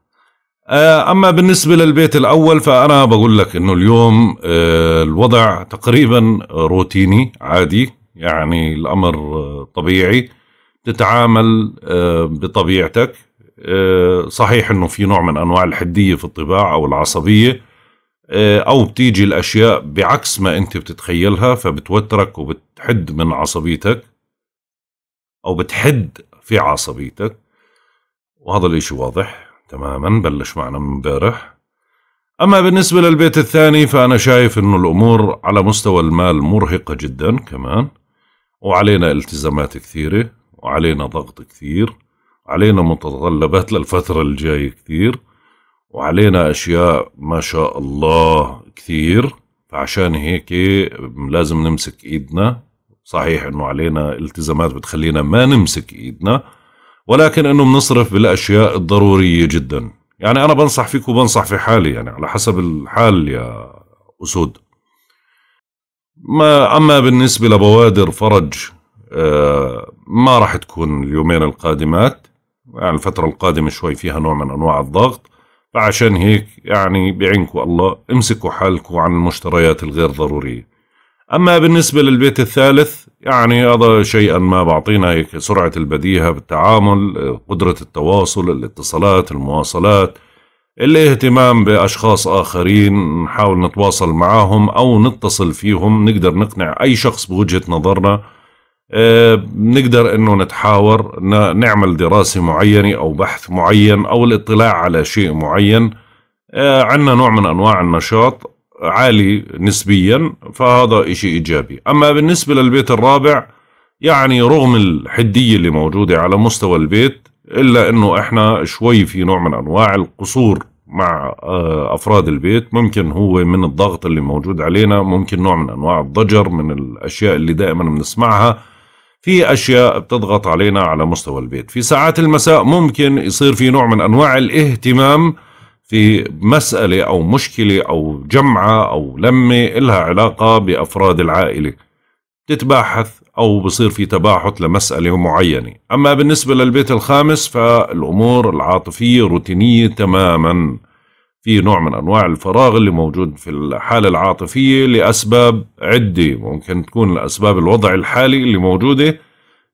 آه، اما بالنسبه للبيت الاول فانا بقول لك انه اليوم آه، الوضع تقريبا روتيني عادي يعني الامر آه، طبيعي تتعامل بطبيعتك صحيح انه في نوع من انواع الحديه في الطباع او العصبيه او بتيجي الاشياء بعكس ما انت بتتخيلها فبتوترك وبتحد من عصبيتك او بتحد في عصبيتك وهذا الاشي واضح تماما بلش معنا من امبارح أما بالنسبة للبيت الثاني فأنا شايف أنه الأمور على مستوى المال مرهقة جدا كمان وعلينا التزامات كثيرة وعلينا ضغط كثير علينا متطلبات للفترة الجاية كثير وعلينا أشياء ما شاء الله كثير فعشان هيك لازم نمسك إيدنا صحيح أنه علينا التزامات بتخلينا ما نمسك إيدنا ولكن انه بنصرف بالاشياء الضروريه جدا يعني انا بنصح فيك وبنصح في حالي يعني على حسب الحال يا اسود ما اما بالنسبه لبوادر فرج آه ما راح تكون اليومين القادمات يعني الفترة القادمة شوي فيها نوع من أنواع الضغط فعشان هيك يعني بعينكم الله امسكوا حالكم عن المشتريات الغير ضرورية أما بالنسبة للبيت الثالث يعني هذا شيئا ما بعطينا هيك سرعة البديهة بالتعامل قدرة التواصل الاتصالات المواصلات الاهتمام بأشخاص آخرين نحاول نتواصل معهم أو نتصل فيهم نقدر نقنع أي شخص بوجهة نظرنا آه، نقدر أنه نتحاور نعمل دراسة معينة أو بحث معين أو الاطلاع على شيء معين آه، عندنا نوع من أنواع النشاط عالي نسبيا فهذا شيء إيجابي أما بالنسبة للبيت الرابع يعني رغم الحدية اللي موجودة على مستوى البيت إلا أنه إحنا شوي في نوع من أنواع القصور مع آه، أفراد البيت ممكن هو من الضغط اللي موجود علينا ممكن نوع من أنواع الضجر من الأشياء اللي دائما بنسمعها في أشياء بتضغط علينا على مستوى البيت في ساعات المساء ممكن يصير في نوع من أنواع الاهتمام في مسألة أو مشكلة أو جمعة أو لمة إلها علاقة بأفراد العائلة تتباحث أو بصير في تباحث لمسألة معينة أما بالنسبة للبيت الخامس فالأمور العاطفية روتينية تماما في نوع من أنواع الفراغ اللي موجود في الحالة العاطفية لأسباب عدة ممكن تكون الأسباب الوضع الحالي اللي موجودة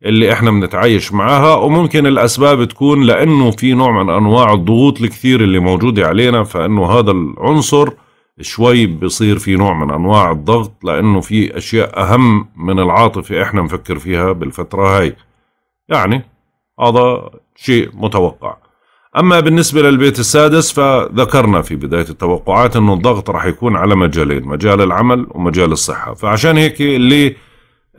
اللي احنا بنتعايش معاها وممكن الاسباب تكون لانه في نوع من انواع الضغوط الكثير اللي موجوده علينا فانه هذا العنصر شوي بصير في نوع من انواع الضغط لانه في اشياء اهم من العاطفه احنا نفكر فيها بالفتره هاي يعني هذا شيء متوقع اما بالنسبه للبيت السادس فذكرنا في بدايه التوقعات انه الضغط راح يكون على مجالين مجال العمل ومجال الصحه فعشان هيك اللي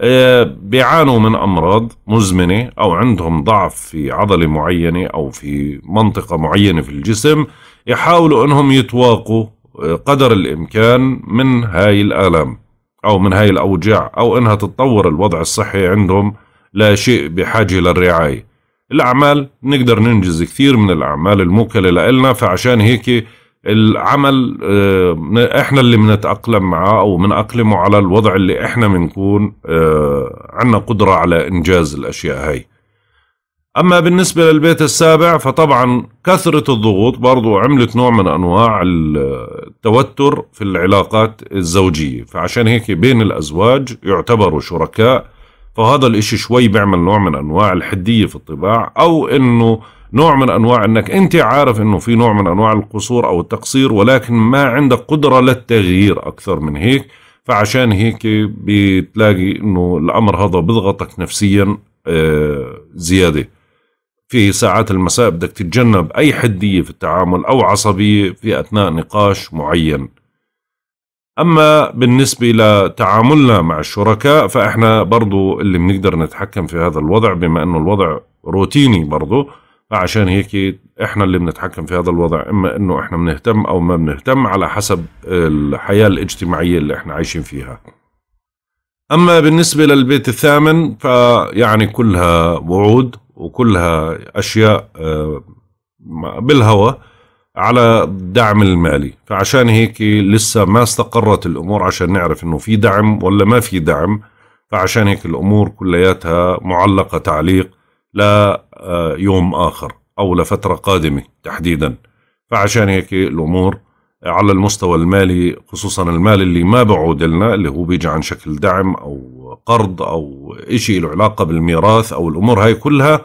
آه، بيعانوا من أمراض مزمنة أو عندهم ضعف في عضلة معينة أو في منطقة معينة في الجسم يحاولوا أنهم يتواقوا آه، قدر الإمكان من هاي الآلام أو من هاي الأوجاع أو أنها تتطور الوضع الصحي عندهم لا شيء بحاجة للرعاية الأعمال نقدر ننجز كثير من الأعمال الموكلة لنا فعشان هيك العمل آه، احنا اللي بنتاقلم معاه او بنأقلمه على الوضع اللي احنا بنكون آه، عندنا قدره على انجاز الاشياء هاي اما بالنسبه للبيت السابع فطبعا كثره الضغوط برضو عملت نوع من انواع التوتر في العلاقات الزوجيه فعشان هيك بين الازواج يعتبروا شركاء فهذا الاشي شوي بيعمل نوع من انواع الحديه في الطباع او انه نوع من انواع انك انت عارف انه في نوع من انواع القصور او التقصير ولكن ما عندك قدره للتغيير اكثر من هيك فعشان هيك بتلاقي انه الامر هذا بضغطك نفسيا آه، زياده في ساعات المساء بدك تتجنب اي حديه في التعامل او عصبيه في اثناء نقاش معين اما بالنسبه لتعاملنا مع الشركاء فاحنا برضو اللي بنقدر نتحكم في هذا الوضع بما انه الوضع روتيني برضو فعشان هيك احنا اللي بنتحكم في هذا الوضع اما انه احنا بنهتم او ما بنهتم على حسب الحياه الاجتماعيه اللي احنا عايشين فيها. اما بالنسبه للبيت الثامن فيعني كلها وعود وكلها اشياء آه، بالهوى على الدعم المالي فعشان هيك لسه ما استقرت الامور عشان نعرف انه في دعم ولا ما في دعم فعشان هيك الامور كلياتها معلقه تعليق لا آه، يوم آخر أو لفترة قادمة تحديدا فعشان هيك الأمور على المستوى المالي خصوصا المال اللي ما بعود لنا اللي هو بيجي عن شكل دعم أو قرض أو إشي له علاقة بالميراث أو الأمور هاي كلها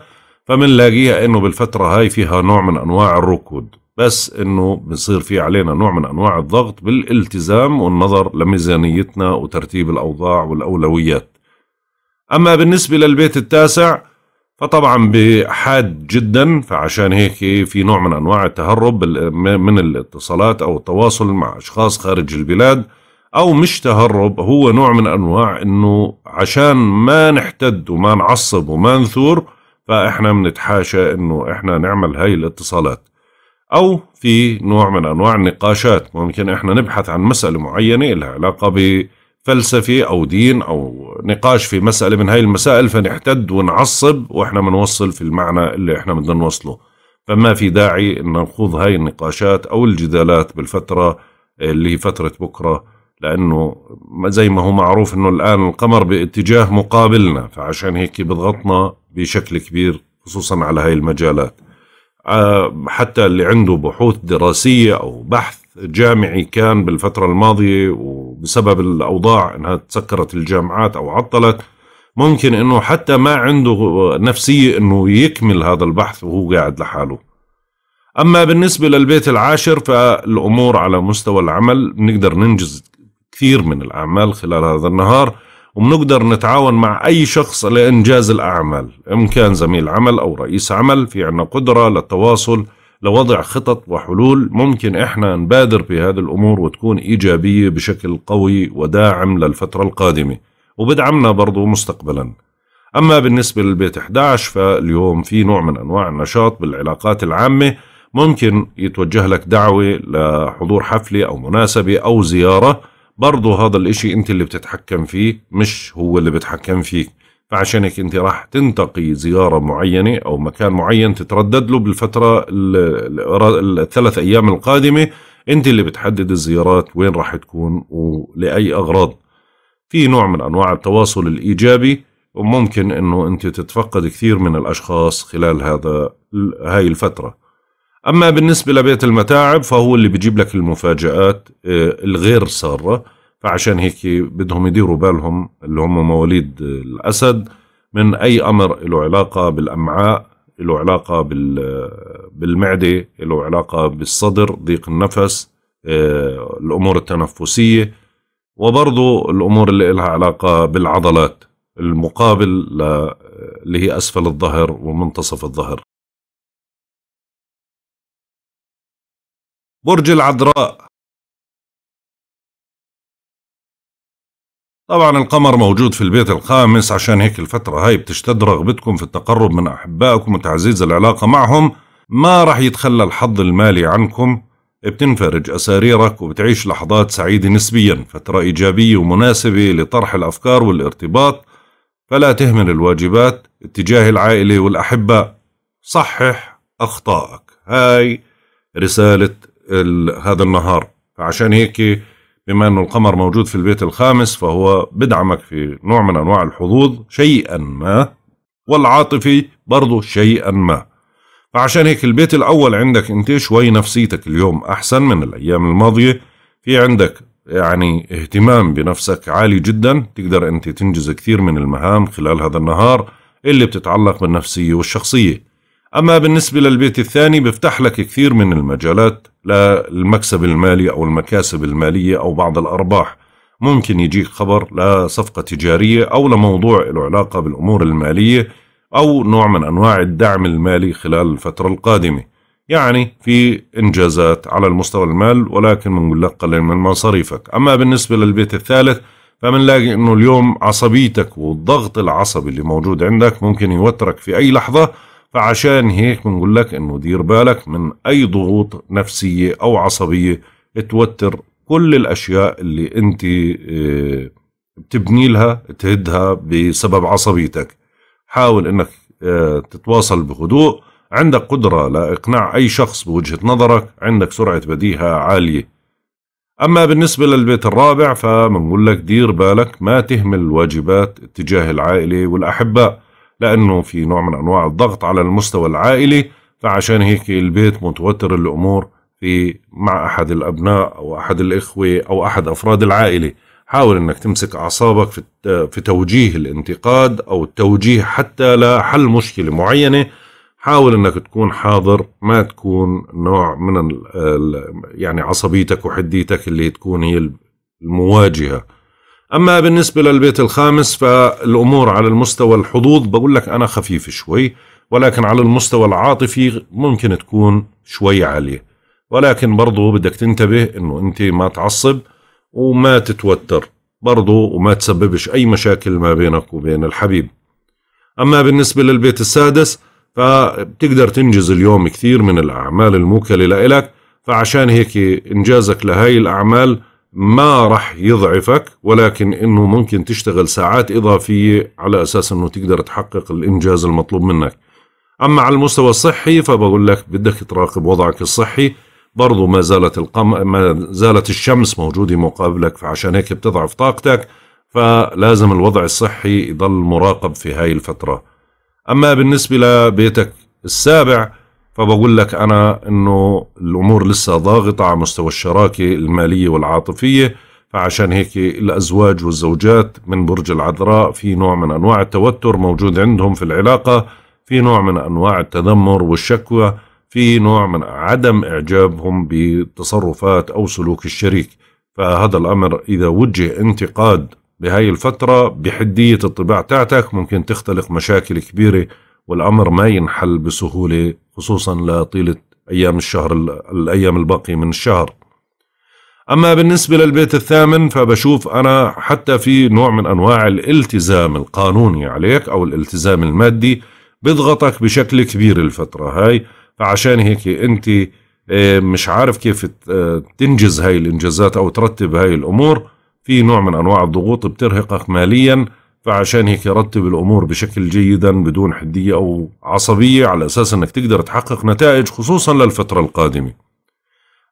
فمنلاقيها إنه بالفترة هاي فيها نوع من أنواع الركود بس انه بصير في علينا نوع من انواع الضغط بالالتزام والنظر لميزانيتنا وترتيب الاوضاع والاولويات. اما بالنسبه للبيت التاسع فطبعا بحاد جدا فعشان هيك في نوع من انواع التهرب من الاتصالات او التواصل مع اشخاص خارج البلاد او مش تهرب هو نوع من انواع انه عشان ما نحتد وما نعصب وما نثور فاحنا بنتحاشى انه احنا نعمل هاي الاتصالات او في نوع من انواع النقاشات ممكن احنا نبحث عن مساله معينه لها علاقه ب فلسفي أو دين أو نقاش في مسألة من هاي المسائل فنحتد ونعصب وإحنا بنوصل في المعنى اللي إحنا بدنا نوصله فما في داعي أن نخوض هاي النقاشات أو الجدالات بالفترة اللي هي فترة بكرة لأنه زي ما هو معروف أنه الآن القمر باتجاه مقابلنا فعشان هيك بضغطنا بشكل كبير خصوصا على هاي المجالات آه، حتى اللي عنده بحوث دراسية أو بحث جامعي كان بالفترة الماضية و بسبب الاوضاع انها تسكرت الجامعات او عطلت ممكن انه حتى ما عنده نفسيه انه يكمل هذا البحث وهو قاعد لحاله. اما بالنسبه للبيت العاشر فالامور على مستوى العمل بنقدر ننجز كثير من الاعمال خلال هذا النهار وبنقدر نتعاون مع اي شخص لانجاز الاعمال، ان كان زميل عمل او رئيس عمل في عنا قدره للتواصل لوضع خطط وحلول ممكن إحنا نبادر بهذه الأمور وتكون إيجابية بشكل قوي وداعم للفترة القادمة وبدعمنا برضو مستقبلا أما بالنسبة للبيت 11 فاليوم في نوع من أنواع النشاط بالعلاقات العامة ممكن يتوجه لك دعوة لحضور حفلة أو مناسبة أو زيارة برضو هذا الإشي أنت اللي بتتحكم فيه مش هو اللي بتحكم فيك فعشان هيك انت راح تنتقي زياره معينه او مكان معين تتردد له بالفتره الثلاث ايام القادمه انت اللي بتحدد الزيارات وين راح تكون ولاي اغراض في نوع من انواع التواصل الايجابي وممكن انه انت تتفقد كثير من الاشخاص خلال هذا هاي الفتره اما بالنسبه لبيت المتاعب فهو اللي بيجيب لك المفاجات آه، الغير ساره فعشان هيك بدهم يديروا بالهم اللي هم مواليد الأسد من أي أمر له علاقة بالأمعاء له علاقة بالمعدة له علاقة بالصدر ضيق النفس آه، الأمور التنفسية وبرضو الأمور اللي لها علاقة بالعضلات المقابل اللي هي أسفل الظهر ومنتصف الظهر برج العذراء طبعا القمر موجود في البيت الخامس عشان هيك الفترة هاي بتشتد رغبتكم في التقرب من أحبائكم وتعزيز العلاقة معهم ما راح يتخلى الحظ المالي عنكم بتنفرج أساريرك وبتعيش لحظات سعيدة نسبيا فترة إيجابية ومناسبة لطرح الأفكار والارتباط فلا تهمل الواجبات اتجاه العائلة والأحباء صحح أخطائك هاي رسالة هذا النهار فعشان هيك بما أن القمر موجود في البيت الخامس فهو بدعمك في نوع من أنواع الحظوظ شيئا ما والعاطفي برضه شيئا ما فعشان هيك البيت الأول عندك أنت شوي نفسيتك اليوم أحسن من الأيام الماضية في عندك يعني اهتمام بنفسك عالي جدا تقدر أنت تنجز كثير من المهام خلال هذا النهار اللي بتتعلق بالنفسية والشخصية أما بالنسبة للبيت الثاني بيفتح لك كثير من المجالات للمكسب المالي أو المكاسب المالية أو بعض الأرباح ممكن يجيك خبر لصفقة تجارية أو لموضوع له علاقة بالأمور المالية أو نوع من أنواع الدعم المالي خلال الفترة القادمة يعني في إنجازات على المستوى المال ولكن بنقول لك قلل من مصاريفك أما بالنسبة للبيت الثالث فبنلاقي أنه اليوم عصبيتك والضغط العصبي اللي موجود عندك ممكن يوترك في أي لحظة فعشان هيك بنقول لك انه دير بالك من اي ضغوط نفسيه او عصبيه توتر كل الاشياء اللي انت آه، بتبني لها تهدها بسبب عصبيتك حاول انك آه، تتواصل بهدوء عندك قدرة لإقناع أي شخص بوجهة نظرك عندك سرعة بديهة عالية أما بالنسبة للبيت الرابع فمنقول لك دير بالك ما تهمل الواجبات اتجاه العائلة والأحباء لأنه في نوع من أنواع الضغط على المستوى العائلي فعشان هيك البيت متوتر الأمور في مع أحد الأبناء أو أحد الإخوة أو أحد أفراد العائلة حاول أنك تمسك أعصابك في, في توجيه الانتقاد أو التوجيه حتى لحل مشكلة معينة حاول انك تكون حاضر ما تكون نوع من يعني عصبيتك وحديتك اللي تكون هي المواجهه أما بالنسبة للبيت الخامس فالأمور على المستوى الحظوظ بقول لك أنا خفيف شوي ولكن على المستوى العاطفي ممكن تكون شوي عالية ولكن برضو بدك تنتبه أنه أنت ما تعصب وما تتوتر برضو وما تسببش أي مشاكل ما بينك وبين الحبيب أما بالنسبة للبيت السادس فبتقدر تنجز اليوم كثير من الأعمال الموكلة لإلك فعشان هيك إنجازك لهاي الأعمال ما رح يضعفك ولكن انه ممكن تشتغل ساعات اضافيه على اساس انه تقدر تحقق الانجاز المطلوب منك. اما على المستوى الصحي فبقول لك بدك تراقب وضعك الصحي برضو ما زالت القم ما زالت الشمس موجوده مقابلك فعشان هيك بتضعف طاقتك فلازم الوضع الصحي يضل مراقب في هاي الفتره. اما بالنسبه لبيتك السابع فبقول لك أنا أنه الأمور لسه ضاغطة على مستوى الشراكة المالية والعاطفية فعشان هيك الأزواج والزوجات من برج العذراء في نوع من أنواع التوتر موجود عندهم في العلاقة في نوع من أنواع التذمر والشكوى في نوع من عدم إعجابهم بتصرفات أو سلوك الشريك فهذا الأمر إذا وجه انتقاد بهاي الفترة بحدية الطباع تاعتك ممكن تختلق مشاكل كبيرة والأمر ما ينحل بسهولة خصوصا لطيلة أيام الشهر الأيام الباقي من الشهر أما بالنسبة للبيت الثامن فبشوف أنا حتى في نوع من أنواع الالتزام القانوني عليك أو الالتزام المادي بضغطك بشكل كبير الفترة هاي فعشان هيك أنت آه، مش عارف كيف آه، تنجز هاي الإنجازات أو ترتب هاي الأمور في نوع من أنواع الضغوط بترهقك مالياً فعشان هيك رتب الامور بشكل جيدا بدون حديه او عصبيه على اساس انك تقدر تحقق نتائج خصوصا للفتره القادمه.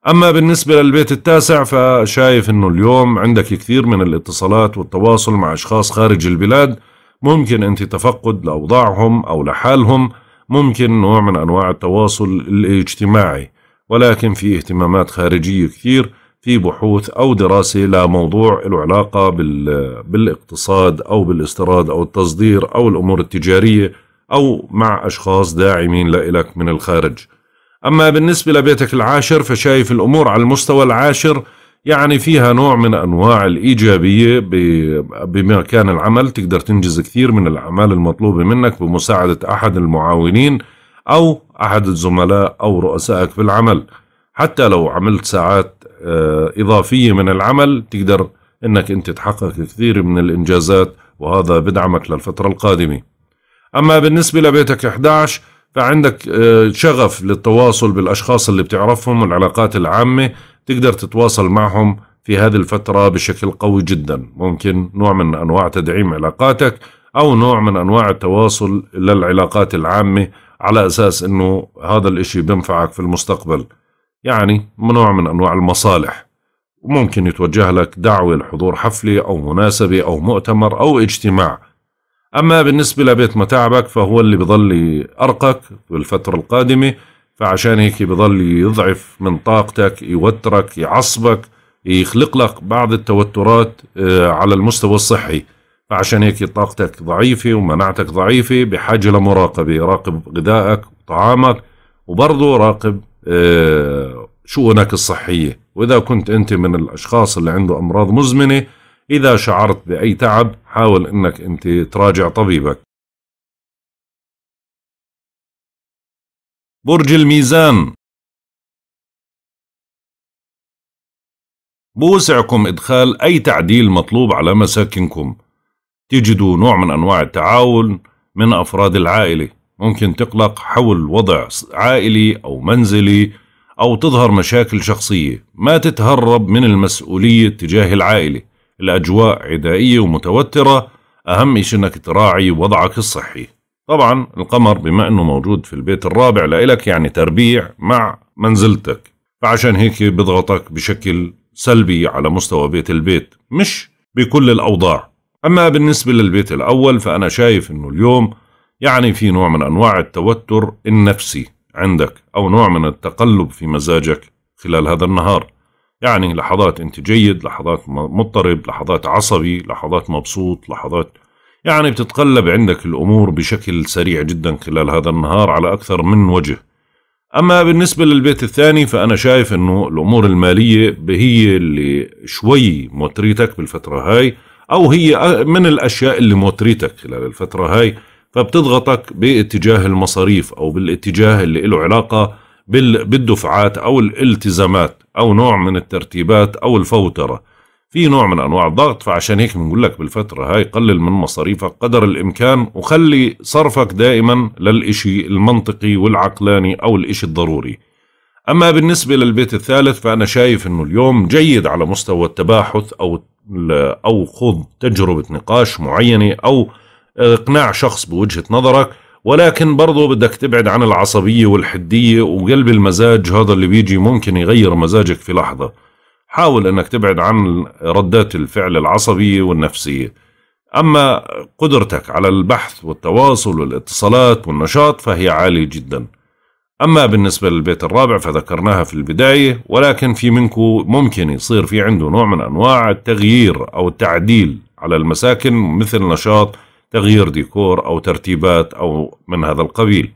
اما بالنسبه للبيت التاسع فشايف انه اليوم عندك كثير من الاتصالات والتواصل مع اشخاص خارج البلاد ممكن انت تفقد لاوضاعهم او لحالهم ممكن نوع من انواع التواصل الاجتماعي ولكن في اهتمامات خارجيه كثير في بحوث أو دراسة لموضوع له علاقة بالاقتصاد أو بالاستيراد أو التصدير أو الأمور التجارية أو مع أشخاص داعمين لإلك من الخارج أما بالنسبة لبيتك العاشر فشايف الأمور على المستوى العاشر يعني فيها نوع من أنواع الإيجابية بمكان العمل تقدر تنجز كثير من الأعمال المطلوبة منك بمساعدة أحد المعاونين أو أحد الزملاء أو رؤسائك في العمل حتى لو عملت ساعات آه، إضافية من العمل تقدر أنك أنت تحقق كثير من الإنجازات وهذا بدعمك للفترة القادمة أما بالنسبة لبيتك 11 فعندك آه، شغف للتواصل بالأشخاص اللي بتعرفهم والعلاقات العامة تقدر تتواصل معهم في هذه الفترة بشكل قوي جدا ممكن نوع من أنواع تدعيم علاقاتك أو نوع من أنواع التواصل للعلاقات العامة على أساس أنه هذا الإشي بينفعك في المستقبل يعني نوع من أنواع المصالح وممكن يتوجه لك دعوة لحضور حفلة أو مناسبة أو مؤتمر أو اجتماع أما بالنسبة لبيت متاعبك فهو اللي بظل أرقك بالفترة القادمة فعشان هيك بظل يضعف من طاقتك يوترك يعصبك يخلق لك بعض التوترات آه، على المستوى الصحي فعشان هيك طاقتك ضعيفة ومناعتك ضعيفة بحاجة لمراقبة راقب غذائك وطعامك وبرضه راقب آه، شؤونك الصحية وإذا كنت أنت من الأشخاص اللي عنده أمراض مزمنة إذا شعرت بأي تعب حاول أنك أنت تراجع طبيبك برج الميزان بوسعكم إدخال أي تعديل مطلوب على مساكنكم تجدوا نوع من أنواع التعاون من أفراد العائلة ممكن تقلق حول وضع عائلي أو منزلي أو تظهر مشاكل شخصية ما تتهرب من المسؤولية تجاه العائلة الأجواء عدائية ومتوترة أهم شيء أنك تراعي وضعك الصحي طبعا القمر بما أنه موجود في البيت الرابع لإلك يعني تربيع مع منزلتك فعشان هيك بضغطك بشكل سلبي على مستوى بيت البيت مش بكل الأوضاع أما بالنسبة للبيت الأول فأنا شايف أنه اليوم يعني في نوع من أنواع التوتر النفسي عندك أو نوع من التقلب في مزاجك خلال هذا النهار يعني لحظات أنت جيد لحظات مضطرب لحظات عصبي لحظات مبسوط لحظات يعني بتتقلب عندك الأمور بشكل سريع جدا خلال هذا النهار على أكثر من وجه أما بالنسبة للبيت الثاني فأنا شايف أنه الأمور المالية هي اللي شوي موتريتك بالفترة هاي أو هي من الأشياء اللي موتريتك خلال الفترة هاي فبتضغطك باتجاه المصاريف أو بالاتجاه اللي له علاقة بالدفعات أو الالتزامات أو نوع من الترتيبات أو الفوترة في نوع من أنواع الضغط فعشان هيك بنقول لك بالفترة هاي قلل من مصاريفك قدر الإمكان وخلي صرفك دائما للإشي المنطقي والعقلاني أو الإشي الضروري أما بالنسبة للبيت الثالث فأنا شايف أنه اليوم جيد على مستوى التباحث أو أو خوض تجربة نقاش معينة أو اقناع شخص بوجهه نظرك ولكن برضه بدك تبعد عن العصبيه والحديه وقلب المزاج هذا اللي بيجي ممكن يغير مزاجك في لحظه حاول انك تبعد عن ردات الفعل العصبيه والنفسيه اما قدرتك على البحث والتواصل والاتصالات والنشاط فهي عاليه جدا اما بالنسبه للبيت الرابع فذكرناها في البدايه ولكن في منكم ممكن يصير في عنده نوع من انواع التغيير او التعديل على المساكن مثل نشاط تغيير ديكور أو ترتيبات أو من هذا القبيل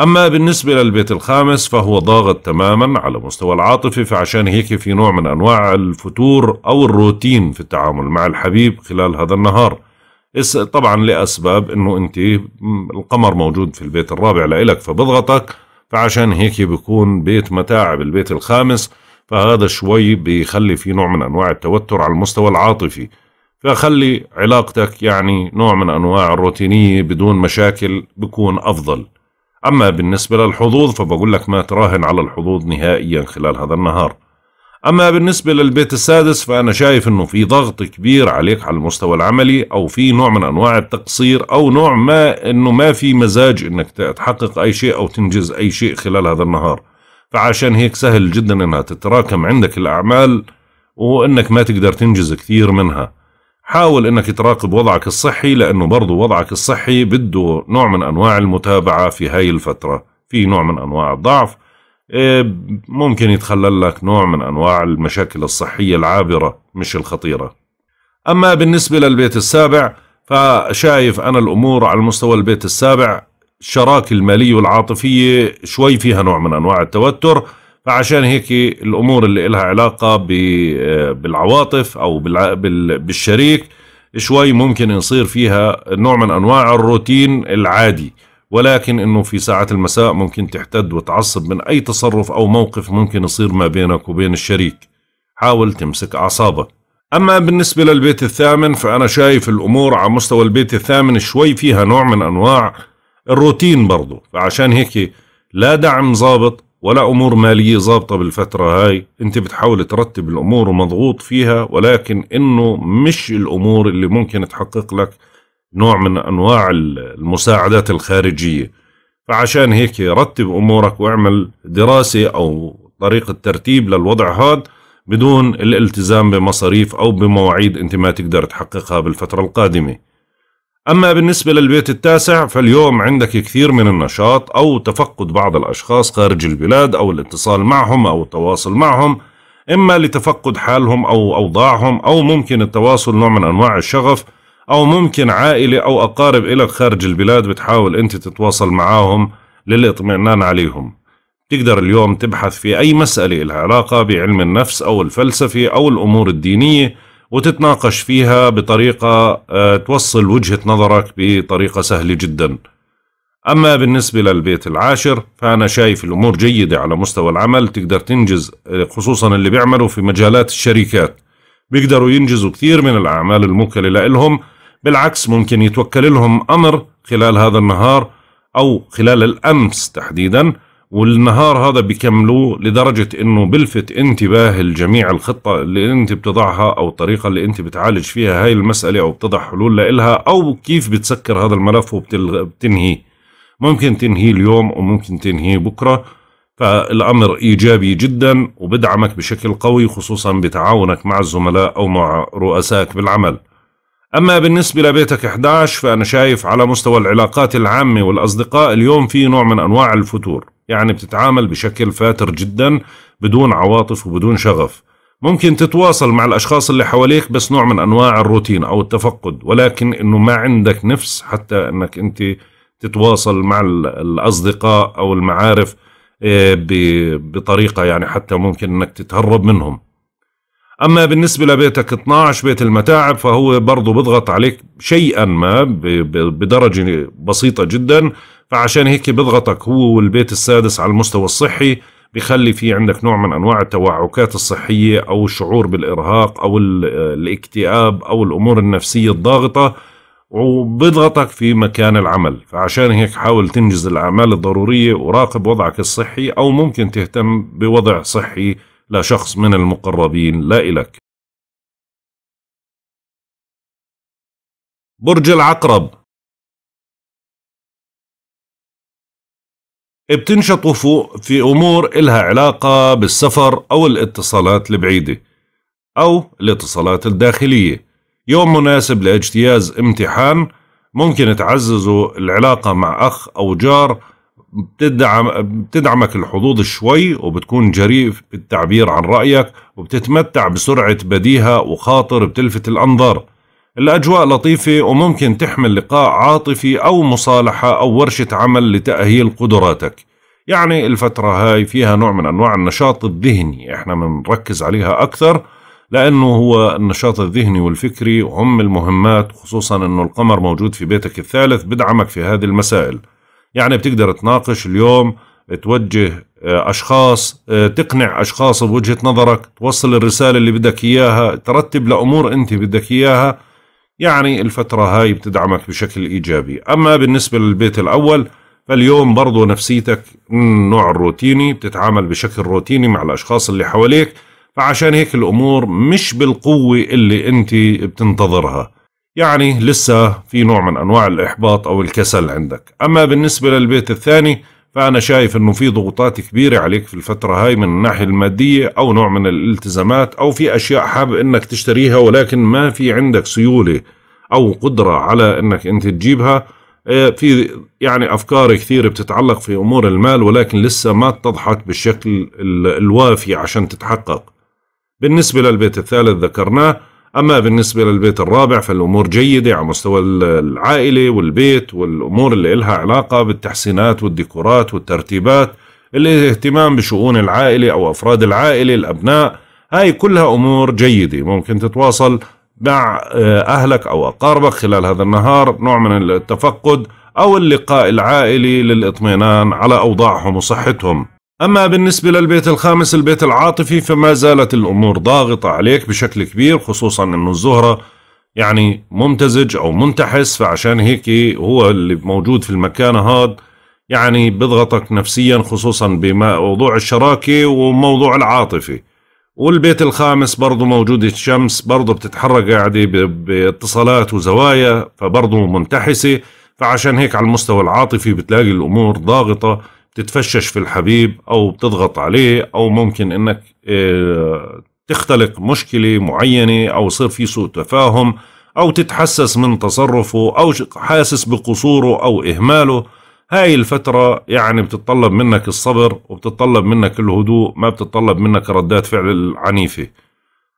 أما بالنسبة للبيت الخامس فهو ضاغط تماما على مستوى العاطفة فعشان هيك في نوع من أنواع الفتور أو الروتين في التعامل مع الحبيب خلال هذا النهار طبعا لأسباب أنه أنت القمر موجود في البيت الرابع لإلك فبضغطك فعشان هيك بيكون بيت متاعب البيت الخامس فهذا شوي بيخلي في نوع من أنواع التوتر على المستوى العاطفي فخلي علاقتك يعني نوع من أنواع الروتينية بدون مشاكل بكون أفضل أما بالنسبة للحظوظ فبقول لك ما تراهن على الحظوظ نهائيا خلال هذا النهار أما بالنسبة للبيت السادس فأنا شايف أنه في ضغط كبير عليك على المستوى العملي أو في نوع من أنواع التقصير أو نوع ما أنه ما في مزاج أنك تحقق أي شيء أو تنجز أي شيء خلال هذا النهار فعشان هيك سهل جدا أنها تتراكم عندك الأعمال وأنك ما تقدر تنجز كثير منها حاول انك تراقب وضعك الصحي لانه برضه وضعك الصحي بده نوع من انواع المتابعه في هاي الفتره في نوع من انواع الضعف إيه، ممكن يتخلل لك نوع من انواع المشاكل الصحيه العابره مش الخطيره اما بالنسبه للبيت السابع فشايف انا الامور على مستوى البيت السابع الشراكه الماليه والعاطفيه شوي فيها نوع من انواع التوتر فعشان هيك الامور اللي لها علاقه بالعواطف او بالشريك شوي ممكن يصير فيها نوع من انواع الروتين العادي ولكن انه في ساعات المساء ممكن تحتد وتعصب من اي تصرف او موقف ممكن يصير ما بينك وبين الشريك حاول تمسك اعصابك اما بالنسبه للبيت الثامن فانا شايف الامور على مستوى البيت الثامن شوي فيها نوع من انواع الروتين برضه فعشان هيك لا دعم ظابط ولا أمور مالية ظابطة بالفترة هاي أنت بتحاول ترتب الأمور ومضغوط فيها ولكن إنه مش الأمور اللي ممكن تحقق لك نوع من أنواع المساعدات الخارجية فعشان هيك رتب أمورك واعمل دراسة أو طريقة ترتيب للوضع هاد بدون الالتزام بمصاريف أو بمواعيد أنت ما تقدر تحققها بالفترة القادمة أما بالنسبة للبيت التاسع فاليوم عندك كثير من النشاط أو تفقد بعض الأشخاص خارج البلاد أو الاتصال معهم أو التواصل معهم إما لتفقد حالهم أو أوضاعهم أو ممكن التواصل نوع من أنواع الشغف أو ممكن عائلة أو أقارب إلك خارج البلاد بتحاول أنت تتواصل معاهم للاطمئنان عليهم تقدر اليوم تبحث في أي مسألة لها علاقة بعلم النفس أو الفلسفة أو الأمور الدينية وتتناقش فيها بطريقة آه، توصل وجهة نظرك بطريقة سهلة جدا أما بالنسبة للبيت العاشر فأنا شايف الأمور جيدة على مستوى العمل تقدر تنجز آه، خصوصا اللي بيعملوا في مجالات الشركات بيقدروا ينجزوا كثير من الأعمال الموكلة لهم بالعكس ممكن يتوكل لهم أمر خلال هذا النهار أو خلال الأمس تحديداً والنهار هذا بيكملوه لدرجة انه بلفت انتباه الجميع الخطة اللي انت بتضعها او الطريقة اللي انت بتعالج فيها هاي المسألة او بتضع حلول لها او كيف بتسكر هذا الملف وبتنهيه ممكن تنهيه اليوم وممكن تنهيه بكرة فالأمر إيجابي جدا وبدعمك بشكل قوي خصوصا بتعاونك مع الزملاء أو مع رؤسائك بالعمل أما بالنسبة لبيتك 11 فأنا شايف على مستوى العلاقات العامة والأصدقاء اليوم في نوع من أنواع الفتور يعني بتتعامل بشكل فاتر جدا بدون عواطف وبدون شغف ممكن تتواصل مع الأشخاص اللي حواليك بس نوع من أنواع الروتين أو التفقد ولكن أنه ما عندك نفس حتى أنك أنت تتواصل مع الأصدقاء أو المعارف آه، بطريقة يعني حتى ممكن أنك تتهرب منهم أما بالنسبة لبيتك 12 بيت المتاعب فهو برضه بضغط عليك شيئا ما بدرجة بسيطة جدا فعشان هيك بضغطك هو والبيت السادس على المستوى الصحي بخلي في عندك نوع من أنواع التوعكات الصحية أو الشعور بالإرهاق أو الاكتئاب أو الأمور النفسية الضاغطة وبضغطك في مكان العمل فعشان هيك حاول تنجز الأعمال الضرورية وراقب وضعك الصحي أو ممكن تهتم بوضع صحي لشخص من المقربين لا إلك برج العقرب بتنشطوا في أمور إلها علاقة بالسفر أو الاتصالات البعيدة أو الاتصالات الداخلية يوم مناسب لاجتياز امتحان ممكن تعززوا العلاقة مع أخ أو جار بتدعم بتدعمك الحظوظ شوي وبتكون جريء بالتعبير عن رأيك وبتتمتع بسرعة بديهة وخاطر بتلفت الأنظار الأجواء لطيفة وممكن تحمل لقاء عاطفي أو مصالحة أو ورشة عمل لتأهيل قدراتك يعني الفترة هاي فيها نوع من أنواع النشاط الذهني إحنا بنركز عليها أكثر لأنه هو النشاط الذهني والفكري هم المهمات خصوصا أنه القمر موجود في بيتك الثالث بدعمك في هذه المسائل يعني بتقدر تناقش اليوم توجه آه، أشخاص آه، تقنع أشخاص بوجهة نظرك توصل الرسالة اللي بدك إياها ترتب لأمور أنت بدك إياها يعني الفترة هاي بتدعمك بشكل إيجابي أما بالنسبة للبيت الأول فاليوم برضو نفسيتك من نوع الروتيني بتتعامل بشكل روتيني مع الأشخاص اللي حواليك فعشان هيك الأمور مش بالقوة اللي أنت بتنتظرها يعني لسه في نوع من أنواع الإحباط أو الكسل عندك أما بالنسبة للبيت الثاني فأنا شايف إنه في ضغوطات كبيرة عليك في الفترة هاي من الناحية المادية أو نوع من الالتزامات أو في أشياء حابب إنك تشتريها ولكن ما في عندك سيولة أو قدرة على إنك أنت تجيبها آه، في يعني أفكار كثيرة بتتعلق في أمور المال ولكن لسه ما اتضحت بالشكل الوافي عشان تتحقق بالنسبة للبيت الثالث ذكرناه أما بالنسبة للبيت الرابع فالأمور جيدة على مستوى العائلة والبيت والأمور اللي إلها علاقة بالتحسينات والديكورات والترتيبات الاهتمام بشؤون العائلة أو أفراد العائلة الأبناء هاي كلها أمور جيدة ممكن تتواصل مع آه، أهلك أو أقاربك خلال هذا النهار نوع من التفقد أو اللقاء العائلي للإطمئنان على أوضاعهم وصحتهم أما بالنسبة للبيت الخامس البيت العاطفي فما زالت الأمور ضاغطة عليك بشكل كبير خصوصا أنه الزهرة يعني ممتزج أو منتحس فعشان هيك هو اللي موجود في المكان هذا يعني بضغطك نفسيا خصوصا بموضوع الشراكة وموضوع العاطفي والبيت الخامس برضو موجودة الشمس برضو بتتحرك قاعدة باتصالات وزوايا فبرضو منتحسة فعشان هيك على المستوى العاطفي بتلاقي الأمور ضاغطة تتفشش في الحبيب او بتضغط عليه او ممكن انك آه، تختلق مشكله معينه او يصير في سوء تفاهم او تتحسس من تصرفه او حاسس بقصوره او اهماله هاي الفترة يعني بتتطلب منك الصبر وبتتطلب منك الهدوء ما بتتطلب منك ردات فعل عنيفة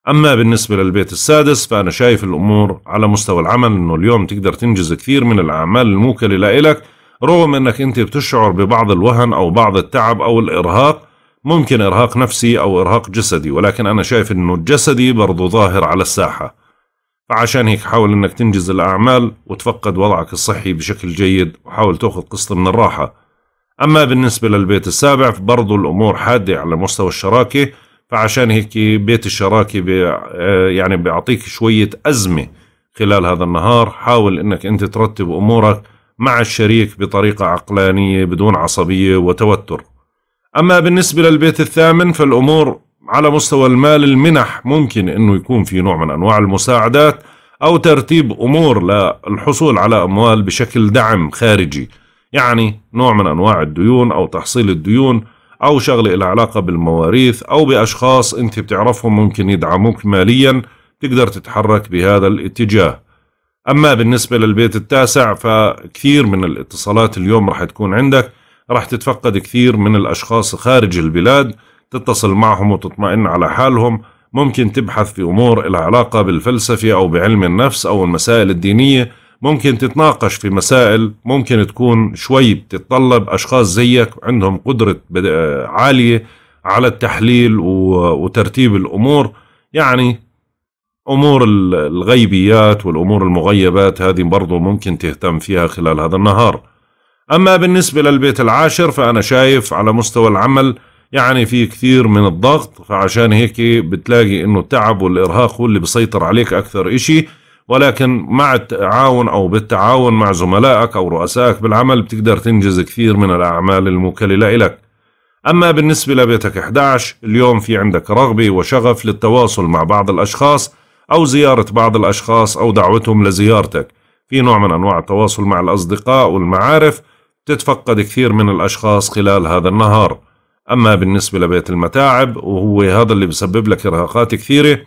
أما بالنسبة للبيت السادس فأنا شايف الأمور على مستوى العمل أنه اليوم تقدر تنجز كثير من الأعمال الموكلة لإلك رغم انك انت بتشعر ببعض الوهن او بعض التعب او الارهاق ممكن ارهاق نفسي او ارهاق جسدي ولكن انا شايف انه الجسدي برضو ظاهر على الساحة فعشان هيك حاول انك تنجز الاعمال وتفقد وضعك الصحي بشكل جيد وحاول تاخذ قسط من الراحة اما بالنسبة للبيت السابع فبرضو الامور حادة على مستوى الشراكة فعشان هيك بيت الشراكة بي آه، يعني بيعطيك شوية ازمة خلال هذا النهار حاول انك انت ترتب امورك مع الشريك بطريقة عقلانية بدون عصبية وتوتر أما بالنسبة للبيت الثامن فالأمور على مستوى المال المنح ممكن أنه يكون في نوع من أنواع المساعدات أو ترتيب أمور للحصول على أموال بشكل دعم خارجي يعني نوع من أنواع الديون أو تحصيل الديون أو شغلة لها علاقة بالمواريث أو بأشخاص أنت بتعرفهم ممكن يدعموك ماليا تقدر تتحرك بهذا الاتجاه أما بالنسبة للبيت التاسع فكثير من الاتصالات اليوم راح تكون عندك راح تتفقد كثير من الأشخاص خارج البلاد تتصل معهم وتطمئن على حالهم ممكن تبحث في أمور لها علاقة بالفلسفة أو بعلم النفس أو المسائل الدينية ممكن تتناقش في مسائل ممكن تكون شوي بتتطلب أشخاص زيك عندهم قدرة عالية على التحليل وترتيب الأمور يعني امور الغيبيات والامور المغيبات هذه برضو ممكن تهتم فيها خلال هذا النهار اما بالنسبه للبيت العاشر فانا شايف على مستوى العمل يعني في كثير من الضغط فعشان هيك بتلاقي انه التعب والارهاق هو اللي بيسيطر عليك اكثر اشي ولكن مع التعاون او بالتعاون مع زملائك او رؤسائك بالعمل بتقدر تنجز كثير من الاعمال الموكله لك اما بالنسبه لبيتك 11 اليوم في عندك رغبه وشغف للتواصل مع بعض الاشخاص أو زيارة بعض الأشخاص أو دعوتهم لزيارتك في نوع من أنواع التواصل مع الأصدقاء والمعارف تتفقد كثير من الأشخاص خلال هذا النهار أما بالنسبة لبيت المتاعب وهو هذا اللي بسبب لك إرهاقات كثيرة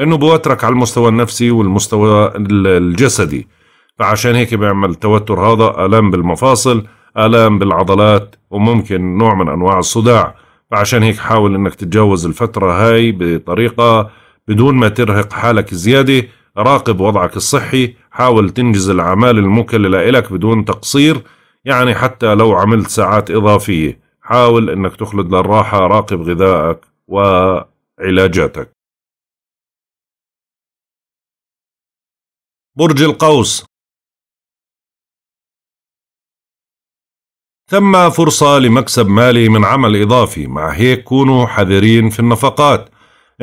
إنه بوترك على المستوى النفسي والمستوى الجسدي فعشان هيك بيعمل التوتر هذا ألم بالمفاصل آلام بالعضلات وممكن نوع من أنواع الصداع فعشان هيك حاول إنك تتجاوز الفترة هاي بطريقة بدون ما ترهق حالك زيادة راقب وضعك الصحي حاول تنجز الأعمال المكللة لإلك بدون تقصير يعني حتى لو عملت ساعات إضافية حاول أنك تخلد للراحة راقب غذائك وعلاجاتك برج القوس ثم فرصة لمكسب مالي من عمل إضافي مع هيك كونوا حذرين في النفقات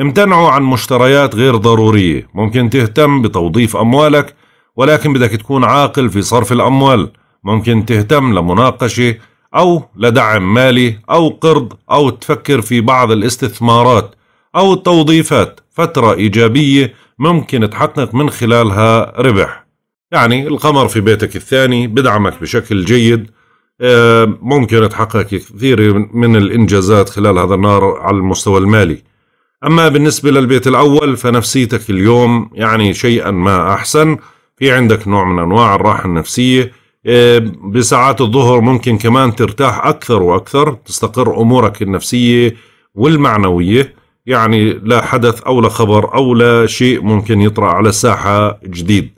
امتنعوا عن مشتريات غير ضرورية ممكن تهتم بتوظيف أموالك ولكن بدك تكون عاقل في صرف الأموال ممكن تهتم لمناقشة أو لدعم مالي أو قرض أو تفكر في بعض الاستثمارات أو التوظيفات فترة إيجابية ممكن تحقق من خلالها ربح يعني القمر في بيتك الثاني بدعمك بشكل جيد آه، ممكن تحقق كثير من الإنجازات خلال هذا النهار على المستوى المالي أما بالنسبة للبيت الأول فنفسيتك اليوم يعني شيئا ما أحسن في عندك نوع من أنواع الراحة النفسية إيه، بساعات الظهر ممكن كمان ترتاح أكثر وأكثر تستقر أمورك النفسية والمعنوية يعني لا حدث أو لا خبر أو لا شيء ممكن يطرأ على الساحة جديد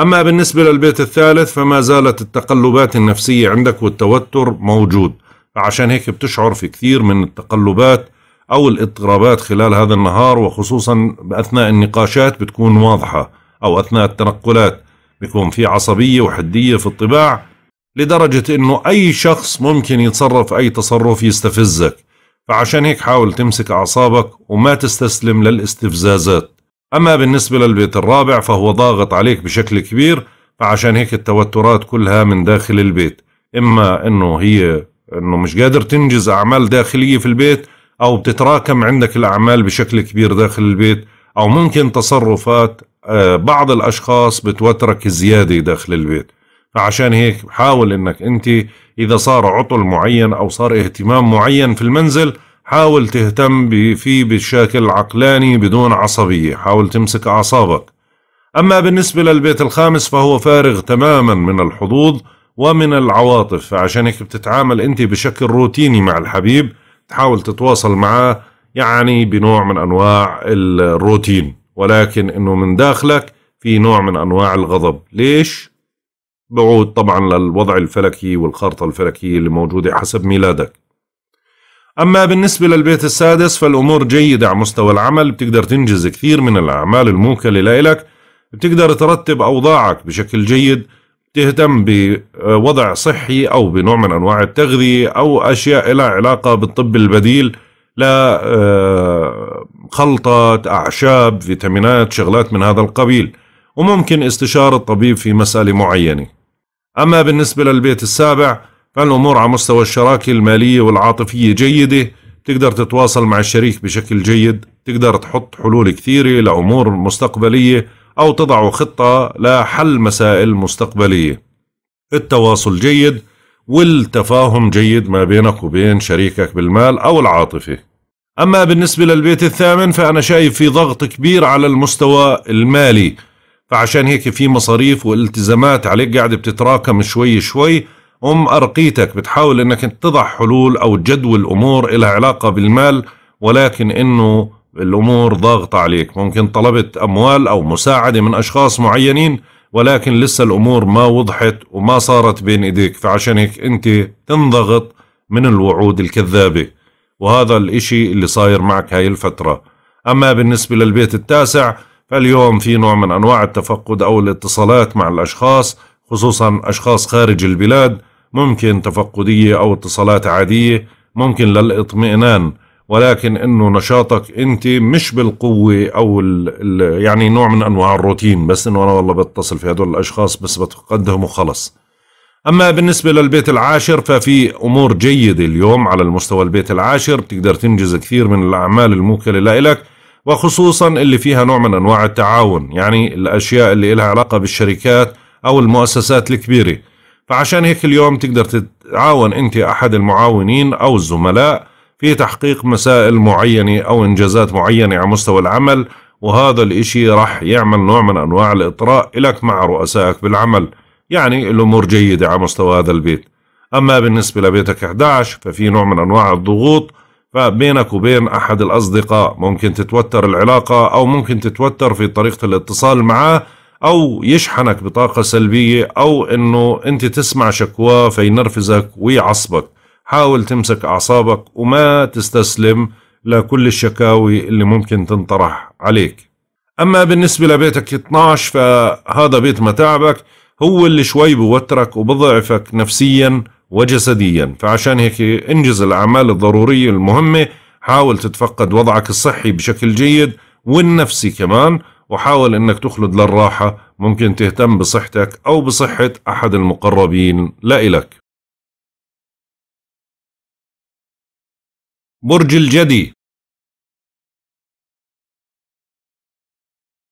أما بالنسبة للبيت الثالث فما زالت التقلبات النفسية عندك والتوتر موجود فعشان هيك بتشعر في كثير من التقلبات أو الاضطرابات خلال هذا النهار وخصوصا أثناء النقاشات بتكون واضحة أو أثناء التنقلات بيكون في عصبية وحدية في الطباع لدرجة أنه أي شخص ممكن يتصرف أي تصرف يستفزك فعشان هيك حاول تمسك أعصابك وما تستسلم للاستفزازات أما بالنسبة للبيت الرابع فهو ضاغط عليك بشكل كبير فعشان هيك التوترات كلها من داخل البيت إما أنه هي أنه مش قادر تنجز أعمال داخلية في البيت أو بتتراكم عندك الأعمال بشكل كبير داخل البيت أو ممكن تصرفات آه، بعض الأشخاص بتوترك زيادة داخل البيت فعشان هيك حاول انك انت اذا صار عطل معين او صار اهتمام معين في المنزل حاول تهتم فيه بشكل عقلاني بدون عصبية حاول تمسك أعصابك أما بالنسبة للبيت الخامس فهو فارغ تماما من الحظوظ ومن العواطف فعشان هيك بتتعامل أنت بشكل روتيني مع الحبيب تحاول تتواصل معاه يعني بنوع من انواع الروتين ولكن انه من داخلك في نوع من انواع الغضب ليش بعود طبعا للوضع الفلكي والخارطه الفلكيه اللي موجوده حسب ميلادك اما بالنسبه للبيت السادس فالامور جيده على مستوى العمل بتقدر تنجز كثير من الاعمال الموكله لك بتقدر ترتب اوضاعك بشكل جيد تهتم بوضع صحي أو بنوع من أنواع التغذية أو أشياء لها علاقة بالطب البديل آه، خلطة أعشاب فيتامينات شغلات من هذا القبيل وممكن استشارة طبيب في مسألة معينة أما بالنسبة للبيت السابع فالأمور على مستوى الشراكة المالية والعاطفية جيدة تقدر تتواصل مع الشريك بشكل جيد تقدر تحط حلول كثيرة لأمور مستقبلية أو تضع خطة لحل مسائل مستقبلية التواصل جيد والتفاهم جيد ما بينك وبين شريكك بالمال أو العاطفة أما بالنسبة للبيت الثامن فأنا شايف في ضغط كبير على المستوى المالي فعشان هيك في مصاريف والتزامات عليك قاعدة بتتراكم شوي شوي أم أرقيتك بتحاول أنك تضع حلول أو تجدول أمور لها علاقة بالمال ولكن أنه الأمور ضاغطة عليك ممكن طلبت أموال أو مساعدة من أشخاص معينين ولكن لسه الأمور ما وضحت وما صارت بين إيديك فعشان هيك أنت تنضغط من الوعود الكذابة وهذا الإشي اللي صاير معك هاي الفترة أما بالنسبة للبيت التاسع فاليوم في نوع من أنواع التفقد أو الاتصالات مع الأشخاص خصوصا أشخاص خارج البلاد ممكن تفقدية أو اتصالات عادية ممكن للاطمئنان ولكن انه نشاطك انت مش بالقوه او الـ الـ يعني نوع من انواع الروتين بس انه انا والله بتصل في هدول الاشخاص بس بتقدم وخلص اما بالنسبه للبيت العاشر ففي امور جيده اليوم على المستوى البيت العاشر بتقدر تنجز كثير من الاعمال الموكله لإلك وخصوصا اللي فيها نوع من انواع التعاون يعني الاشياء اللي لها علاقه بالشركات او المؤسسات الكبيره فعشان هيك اليوم تقدر تتعاون انت احد المعاونين او الزملاء في تحقيق مسائل معينة أو إنجازات معينة على مستوى العمل وهذا الإشي رح يعمل نوع من أنواع الإطراء إلك مع رؤسائك بالعمل يعني الأمور جيدة على مستوى هذا البيت أما بالنسبة لبيتك 11 ففي نوع من أنواع الضغوط فبينك وبين أحد الأصدقاء ممكن تتوتر العلاقة أو ممكن تتوتر في طريقة الاتصال معه أو يشحنك بطاقة سلبية أو أنه أنت تسمع شكواه فينرفزك ويعصبك حاول تمسك أعصابك وما تستسلم لكل الشكاوي اللي ممكن تنطرح عليك أما بالنسبة لبيتك 12 فهذا بيت متاعبك هو اللي شوي بوترك وبضعفك نفسيا وجسديا فعشان هيك انجز الأعمال الضرورية المهمة حاول تتفقد وضعك الصحي بشكل جيد والنفسي كمان وحاول انك تخلد للراحة ممكن تهتم بصحتك او بصحة احد المقربين لإلك برج الجدي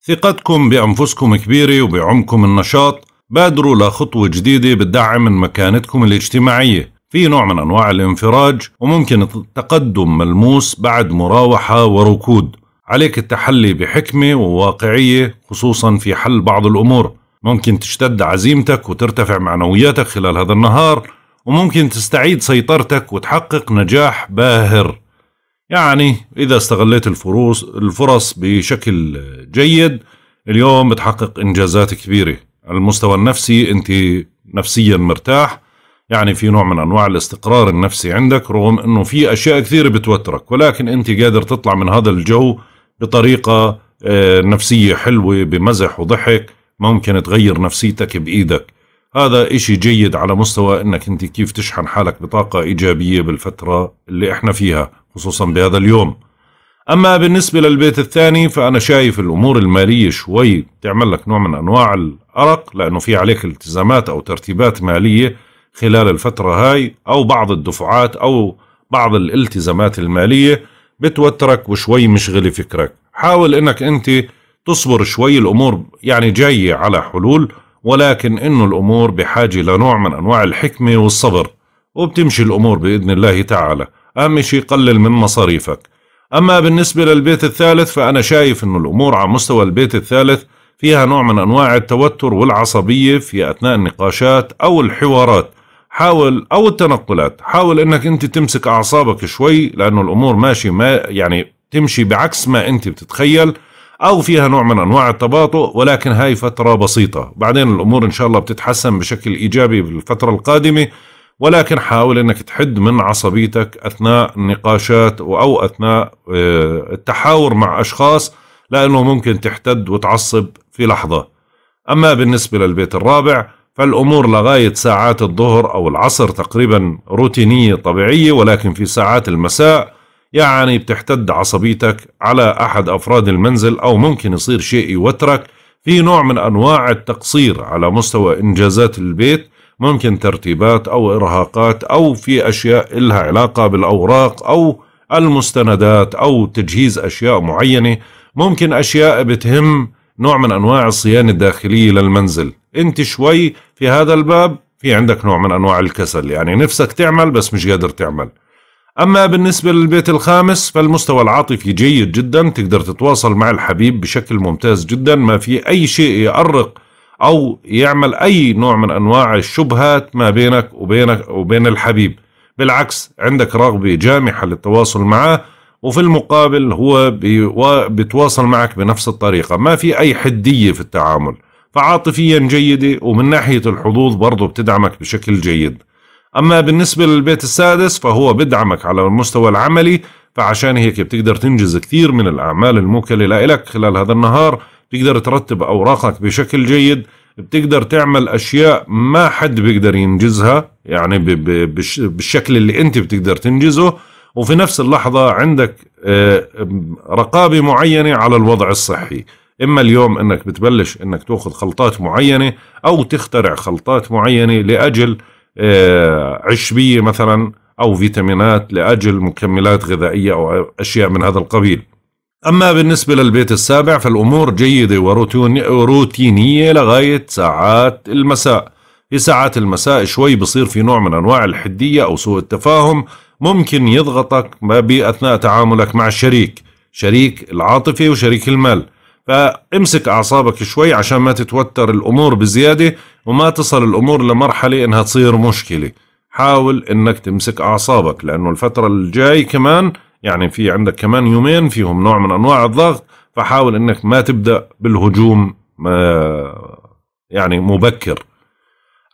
ثقتكم بأنفسكم كبيرة وبعمكم النشاط بادروا لخطوة جديدة بتدعم من مكانتكم الاجتماعية في نوع من أنواع الانفراج وممكن تقدم ملموس بعد مراوحة وركود عليك التحلي بحكمة وواقعية خصوصا في حل بعض الأمور ممكن تشتد عزيمتك وترتفع معنوياتك خلال هذا النهار وممكن تستعيد سيطرتك وتحقق نجاح باهر يعني إذا استغليت الفرص, الفرص بشكل جيد اليوم بتحقق إنجازات كبيرة على المستوى النفسي أنت نفسيا مرتاح يعني في نوع من أنواع الاستقرار النفسي عندك رغم أنه في أشياء كثيرة بتوترك ولكن أنت قادر تطلع من هذا الجو بطريقة آه، نفسية حلوة بمزح وضحك ممكن تغير نفسيتك بإيدك هذا إشي جيد على مستوى أنك أنت كيف تشحن حالك بطاقة إيجابية بالفترة اللي إحنا فيها خصوصا بهذا اليوم أما بالنسبة للبيت الثاني فأنا شايف الأمور المالية شوي تعمل لك نوع من أنواع الأرق لأنه في عليك التزامات أو ترتيبات مالية خلال الفترة هاي أو بعض الدفعات أو بعض الالتزامات المالية بتوترك وشوي مشغلة فكرك حاول أنك أنت تصبر شوي الأمور يعني جاية على حلول ولكن إنه الأمور بحاجة لنوع من أنواع الحكمة والصبر وبتمشي الأمور بإذن الله تعالى أهم شيء قلل من مصاريفك أما بالنسبة للبيت الثالث فأنا شايف إنه الأمور على مستوى البيت الثالث فيها نوع من أنواع التوتر والعصبية في أثناء النقاشات أو الحوارات حاول أو التنقلات حاول إنك أنت تمسك أعصابك شوي لأنه الأمور ماشي ما يعني تمشي بعكس ما أنت بتتخيل أو فيها نوع من أنواع التباطؤ ولكن هاي فترة بسيطة بعدين الأمور إن شاء الله بتتحسن بشكل إيجابي بالفترة القادمة ولكن حاول أنك تحد من عصبيتك أثناء النقاشات أو أثناء آه، التحاور مع أشخاص لأنه ممكن تحتد وتعصب في لحظة أما بالنسبة للبيت الرابع فالأمور لغاية ساعات الظهر أو العصر تقريبا روتينية طبيعية ولكن في ساعات المساء يعني بتحتد عصبيتك على أحد أفراد المنزل أو ممكن يصير شيء يوترك في نوع من أنواع التقصير على مستوى إنجازات البيت ممكن ترتيبات أو إرهاقات أو في أشياء إلها علاقة بالأوراق أو المستندات أو تجهيز أشياء معينة ممكن أشياء بتهم نوع من أنواع الصيانة الداخلية للمنزل أنت شوي في هذا الباب في عندك نوع من أنواع الكسل يعني نفسك تعمل بس مش قادر تعمل أما بالنسبة للبيت الخامس فالمستوى العاطفي جيد جدا تقدر تتواصل مع الحبيب بشكل ممتاز جدا ما في أي شيء يأرق أو يعمل أي نوع من أنواع الشبهات ما بينك وبينك وبين الحبيب بالعكس عندك رغبة جامحة للتواصل معه وفي المقابل هو بيتواصل معك بنفس الطريقة ما في أي حدية في التعامل فعاطفيا جيدة ومن ناحية الحظوظ برضه بتدعمك بشكل جيد أما بالنسبة للبيت السادس فهو بدعمك على المستوى العملي فعشان هيك بتقدر تنجز كثير من الأعمال الموكلة لإلك خلال هذا النهار بتقدر ترتب أوراقك بشكل جيد بتقدر تعمل أشياء ما حد بيقدر ينجزها يعني بالشكل اللي أنت بتقدر تنجزه وفي نفس اللحظة عندك آه، رقابة معينة على الوضع الصحي إما اليوم أنك بتبلش أنك تأخذ خلطات معينة أو تخترع خلطات معينة لأجل آه، عشبية مثلا أو فيتامينات لأجل مكملات غذائية أو أشياء من هذا القبيل أما بالنسبة للبيت السابع فالأمور جيدة وروتينية لغاية ساعات المساء في ساعات المساء شوي بصير في نوع من أنواع الحدية أو سوء التفاهم ممكن يضغطك بأثناء تعاملك مع الشريك شريك العاطفة وشريك المال فامسك أعصابك شوي عشان ما تتوتر الأمور بزيادة وما تصل الأمور لمرحلة إنها تصير مشكلة حاول إنك تمسك أعصابك لأنه الفترة الجاي كمان يعني في عندك كمان يومين فيهم نوع من أنواع الضغط فحاول إنك ما تبدأ بالهجوم ما آه، يعني مبكر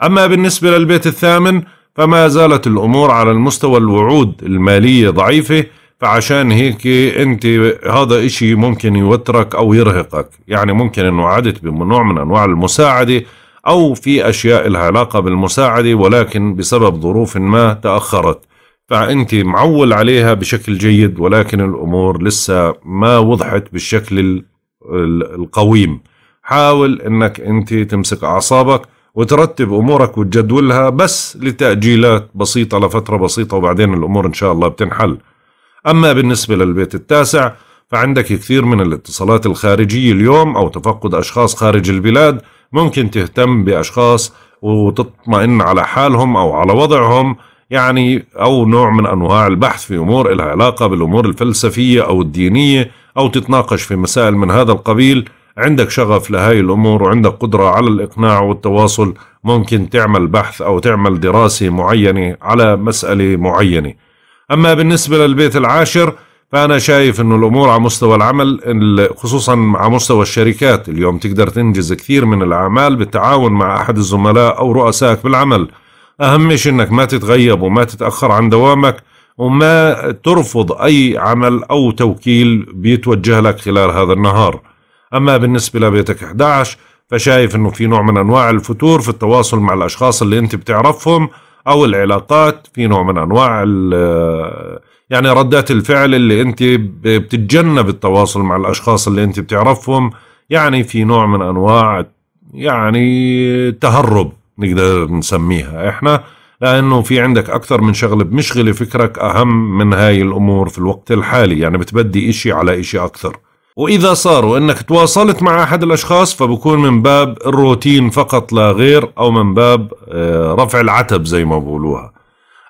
أما بالنسبة للبيت الثامن فما زالت الأمور على المستوى الوعود المالية ضعيفة فعشان هيك انت هذا اشي ممكن يوترك او يرهقك يعني ممكن انه عادت بنوع من انواع المساعدة أو في أشياء لها علاقة بالمساعدة ولكن بسبب ظروف ما تأخرت فأنت معول عليها بشكل جيد ولكن الأمور لسه ما وضحت بالشكل القويم حاول أنك أنت تمسك أعصابك وترتب أمورك وتجدولها بس لتأجيلات بسيطة لفترة بسيطة وبعدين الأمور إن شاء الله بتنحل أما بالنسبة للبيت التاسع فعندك كثير من الاتصالات الخارجية اليوم أو تفقد أشخاص خارج البلاد ممكن تهتم بأشخاص وتطمئن على حالهم أو على وضعهم يعني أو نوع من أنواع البحث في أمور لها علاقة بالأمور الفلسفية أو الدينية أو تتناقش في مسائل من هذا القبيل عندك شغف لهاي الأمور وعندك قدرة على الإقناع والتواصل ممكن تعمل بحث أو تعمل دراسة معينة على مسألة معينة أما بالنسبة للبيت العاشر فأنا شايف أنه الأمور على مستوى العمل خصوصا على مستوى الشركات اليوم تقدر تنجز كثير من الأعمال بالتعاون مع أحد الزملاء أو رؤسائك بالعمل أهم شيء أنك ما تتغيب وما تتأخر عن دوامك وما ترفض أي عمل أو توكيل بيتوجه لك خلال هذا النهار أما بالنسبة لبيتك 11 فشايف أنه في نوع من أنواع الفتور في التواصل مع الأشخاص اللي أنت بتعرفهم او العلاقات في نوع من انواع آه، يعني ردات الفعل اللي انت بتتجنب التواصل مع الاشخاص اللي انت بتعرفهم يعني في نوع من انواع يعني تهرب نقدر نسميها احنا لانه في عندك اكثر من شغله بمشغله فكرك اهم من هاي الامور في الوقت الحالي يعني بتبدي اشي على اشي اكثر واذا صار وإنك تواصلت مع احد الاشخاص فبكون من باب الروتين فقط لا غير او من باب آه، رفع العتب زي ما بقولوها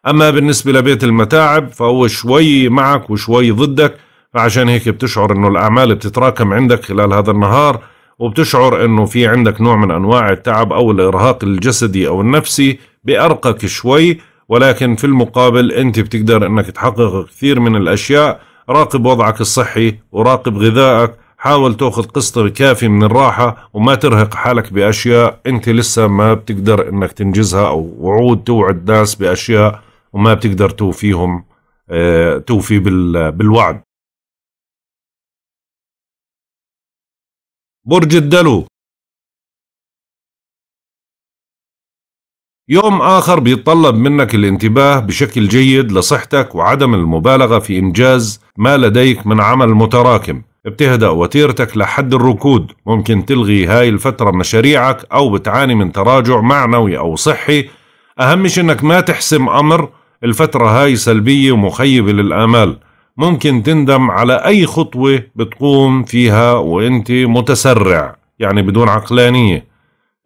اما بالنسبه لبيت المتاعب فهو شوي معك وشوي ضدك فعشان هيك بتشعر انه الاعمال بتتراكم عندك خلال هذا النهار وبتشعر انه في عندك نوع من انواع التعب او الارهاق الجسدي او النفسي بارقك شوي ولكن في المقابل انت بتقدر انك تحقق كثير من الاشياء راقب وضعك الصحي وراقب غذائك حاول تاخذ قسط كافي من الراحة وما ترهق حالك بأشياء أنت لسه ما بتقدر أنك تنجزها أو وعود توعد ناس بأشياء وما بتقدر توفيهم آه، توفي بالوعد برج الدلو يوم آخر بيتطلب منك الانتباه بشكل جيد لصحتك وعدم المبالغة في إنجاز ما لديك من عمل متراكم بتهدأ وتيرتك لحد الركود ممكن تلغي هاي الفترة مشاريعك أو بتعاني من تراجع معنوي أو صحي أهم شي إنك ما تحسم أمر الفترة هاي سلبية ومخيبة للآمال ممكن تندم على أي خطوة بتقوم فيها وإنت متسرع يعني بدون عقلانية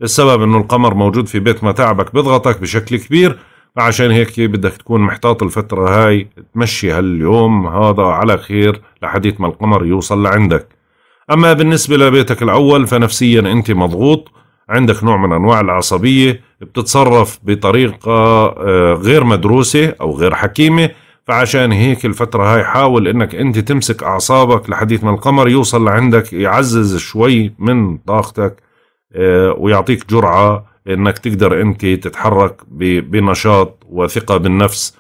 السبب انه القمر موجود في بيت متاعبك بيضغطك بشكل كبير فعشان هيك بدك تكون محتاط الفترة هاي تمشي هاليوم هذا على خير لحديث ما القمر يوصل لعندك أما بالنسبة لبيتك الأول فنفسيا أنت مضغوط عندك نوع من أنواع العصبية بتتصرف بطريقة آه، غير مدروسة أو غير حكيمة فعشان هيك الفترة هاي حاول انك انت تمسك اعصابك لحديث ما القمر يوصل لعندك يعزز شوي من طاقتك آه، ويعطيك جرعه انك تقدر انت تتحرك بنشاط وثقه بالنفس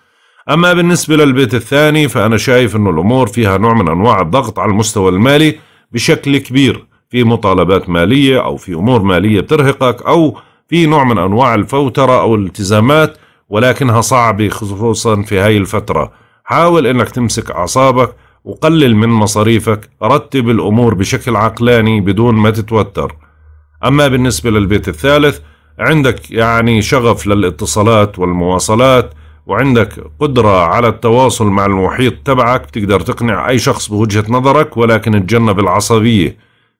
اما بالنسبه للبيت الثاني فانا شايف انه الامور فيها نوع من انواع الضغط على المستوى المالي بشكل كبير في مطالبات ماليه او في امور ماليه بترهقك او في نوع من انواع الفوتره او الالتزامات ولكنها صعبه خصوصا في هاي الفتره حاول انك تمسك اعصابك وقلل من مصاريفك رتب الامور بشكل عقلاني بدون ما تتوتر أما بالنسبة للبيت الثالث عندك يعني شغف للاتصالات والمواصلات وعندك قدرة على التواصل مع المحيط تبعك بتقدر تقنع أي شخص بوجهة نظرك ولكن تجنب العصبية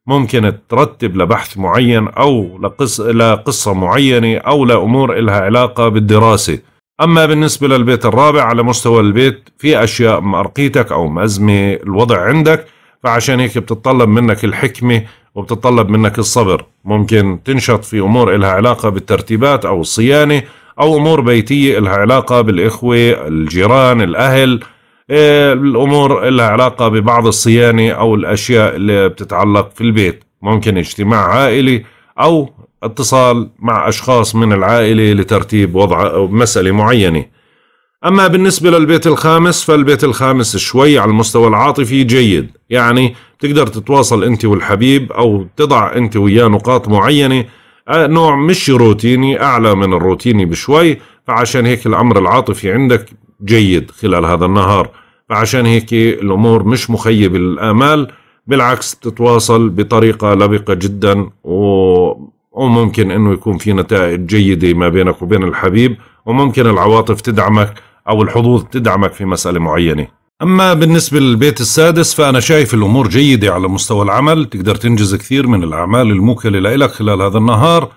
ممكن ترتب لبحث معين أو لقص... لقصة معينة أو لأمور إلها علاقة بالدراسة أما بالنسبة للبيت الرابع على مستوى البيت في أشياء مأرقيتك أو مأزمة الوضع عندك فعشان هيك بتطلب منك الحكمة وبتطلب منك الصبر ممكن تنشط في أمور إلها علاقة بالترتيبات أو الصيانة أو أمور بيتية إلها علاقة بالإخوة الجيران الأهل إيه، الأمور إلها علاقة ببعض الصيانة أو الأشياء اللي بتتعلق في البيت ممكن اجتماع عائلي أو اتصال مع أشخاص من العائلة لترتيب وضع مسألة معينة أما بالنسبة للبيت الخامس فالبيت الخامس شوي على المستوى العاطفي جيد يعني تقدر تتواصل انت والحبيب او تضع انت وياه نقاط معينه آه، نوع مش روتيني اعلى من الروتيني بشوي فعشان هيك الامر العاطفي عندك جيد خلال هذا النهار فعشان هيك الامور مش مخيب الامال بالعكس بتتواصل بطريقه لبقه جدا و وممكن انه يكون في نتائج جيده ما بينك وبين الحبيب وممكن العواطف تدعمك او الحظوظ تدعمك في مساله معينه أما بالنسبة للبيت السادس فأنا شايف الأمور جيدة على مستوى العمل تقدر تنجز كثير من الأعمال الموكلة لإلك خلال هذا النهار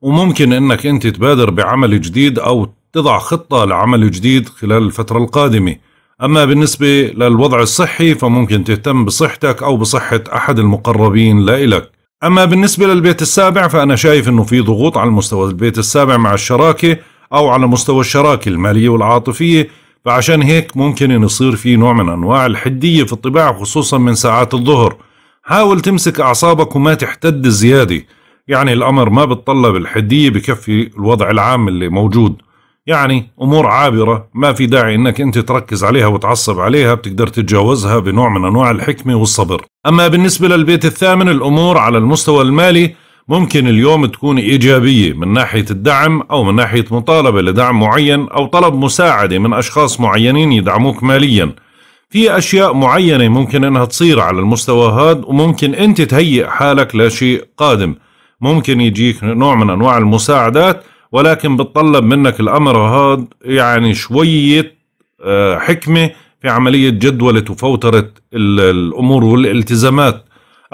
وممكن أنك أنت تبادر بعمل جديد أو تضع خطة لعمل جديد خلال الفترة القادمة أما بالنسبة للوضع الصحي فممكن تهتم بصحتك أو بصحة أحد المقربين لإلك أما بالنسبة للبيت السابع فأنا شايف أنه في ضغوط على مستوى البيت السابع مع الشراكة أو على مستوى الشراكة المالية والعاطفية فعشان هيك ممكن أن يصير في نوع من أنواع الحدية في الطباع خصوصا من ساعات الظهر حاول تمسك أعصابك وما تحتد زيادة يعني الأمر ما بتطلب الحدية بكفي الوضع العام اللي موجود يعني أمور عابرة ما في داعي أنك أنت تركز عليها وتعصب عليها بتقدر تتجاوزها بنوع من أنواع الحكمة والصبر أما بالنسبة للبيت الثامن الأمور على المستوى المالي ممكن اليوم تكون إيجابية من ناحية الدعم أو من ناحية مطالبة لدعم معين أو طلب مساعدة من أشخاص معينين يدعموك ماليا في أشياء معينة ممكن أنها تصير على المستوى هذا وممكن أنت تهيئ حالك لشيء قادم ممكن يجيك نوع من أنواع المساعدات ولكن بتطلب منك الأمر هذا يعني شوية آه، حكمة في عملية جدولة وفوترة الأمور والالتزامات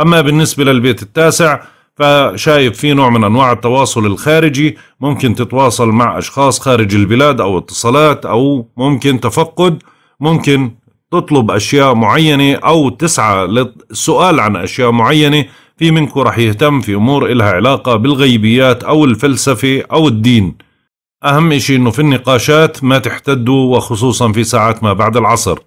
أما بالنسبة للبيت التاسع فشايف في نوع من انواع التواصل الخارجي ممكن تتواصل مع اشخاص خارج البلاد او اتصالات او ممكن تفقد ممكن تطلب اشياء معينه او تسعى للسؤال عن اشياء معينه في منكم رح يهتم في امور إلها علاقه بالغيبيات او الفلسفه او الدين اهم شيء انه في النقاشات ما تحتدوا وخصوصا في ساعات ما بعد العصر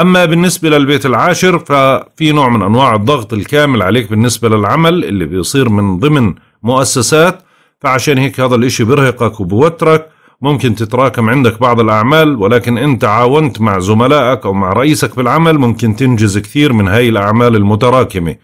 أما بالنسبة للبيت العاشر ففي نوع من أنواع الضغط الكامل عليك بالنسبة للعمل اللي بيصير من ضمن مؤسسات فعشان هيك هذا الإشي برهقك وبوترك ممكن تتراكم عندك بعض الأعمال ولكن أنت عاونت مع زملائك أو مع رئيسك بالعمل ممكن تنجز كثير من هاي الأعمال المتراكمة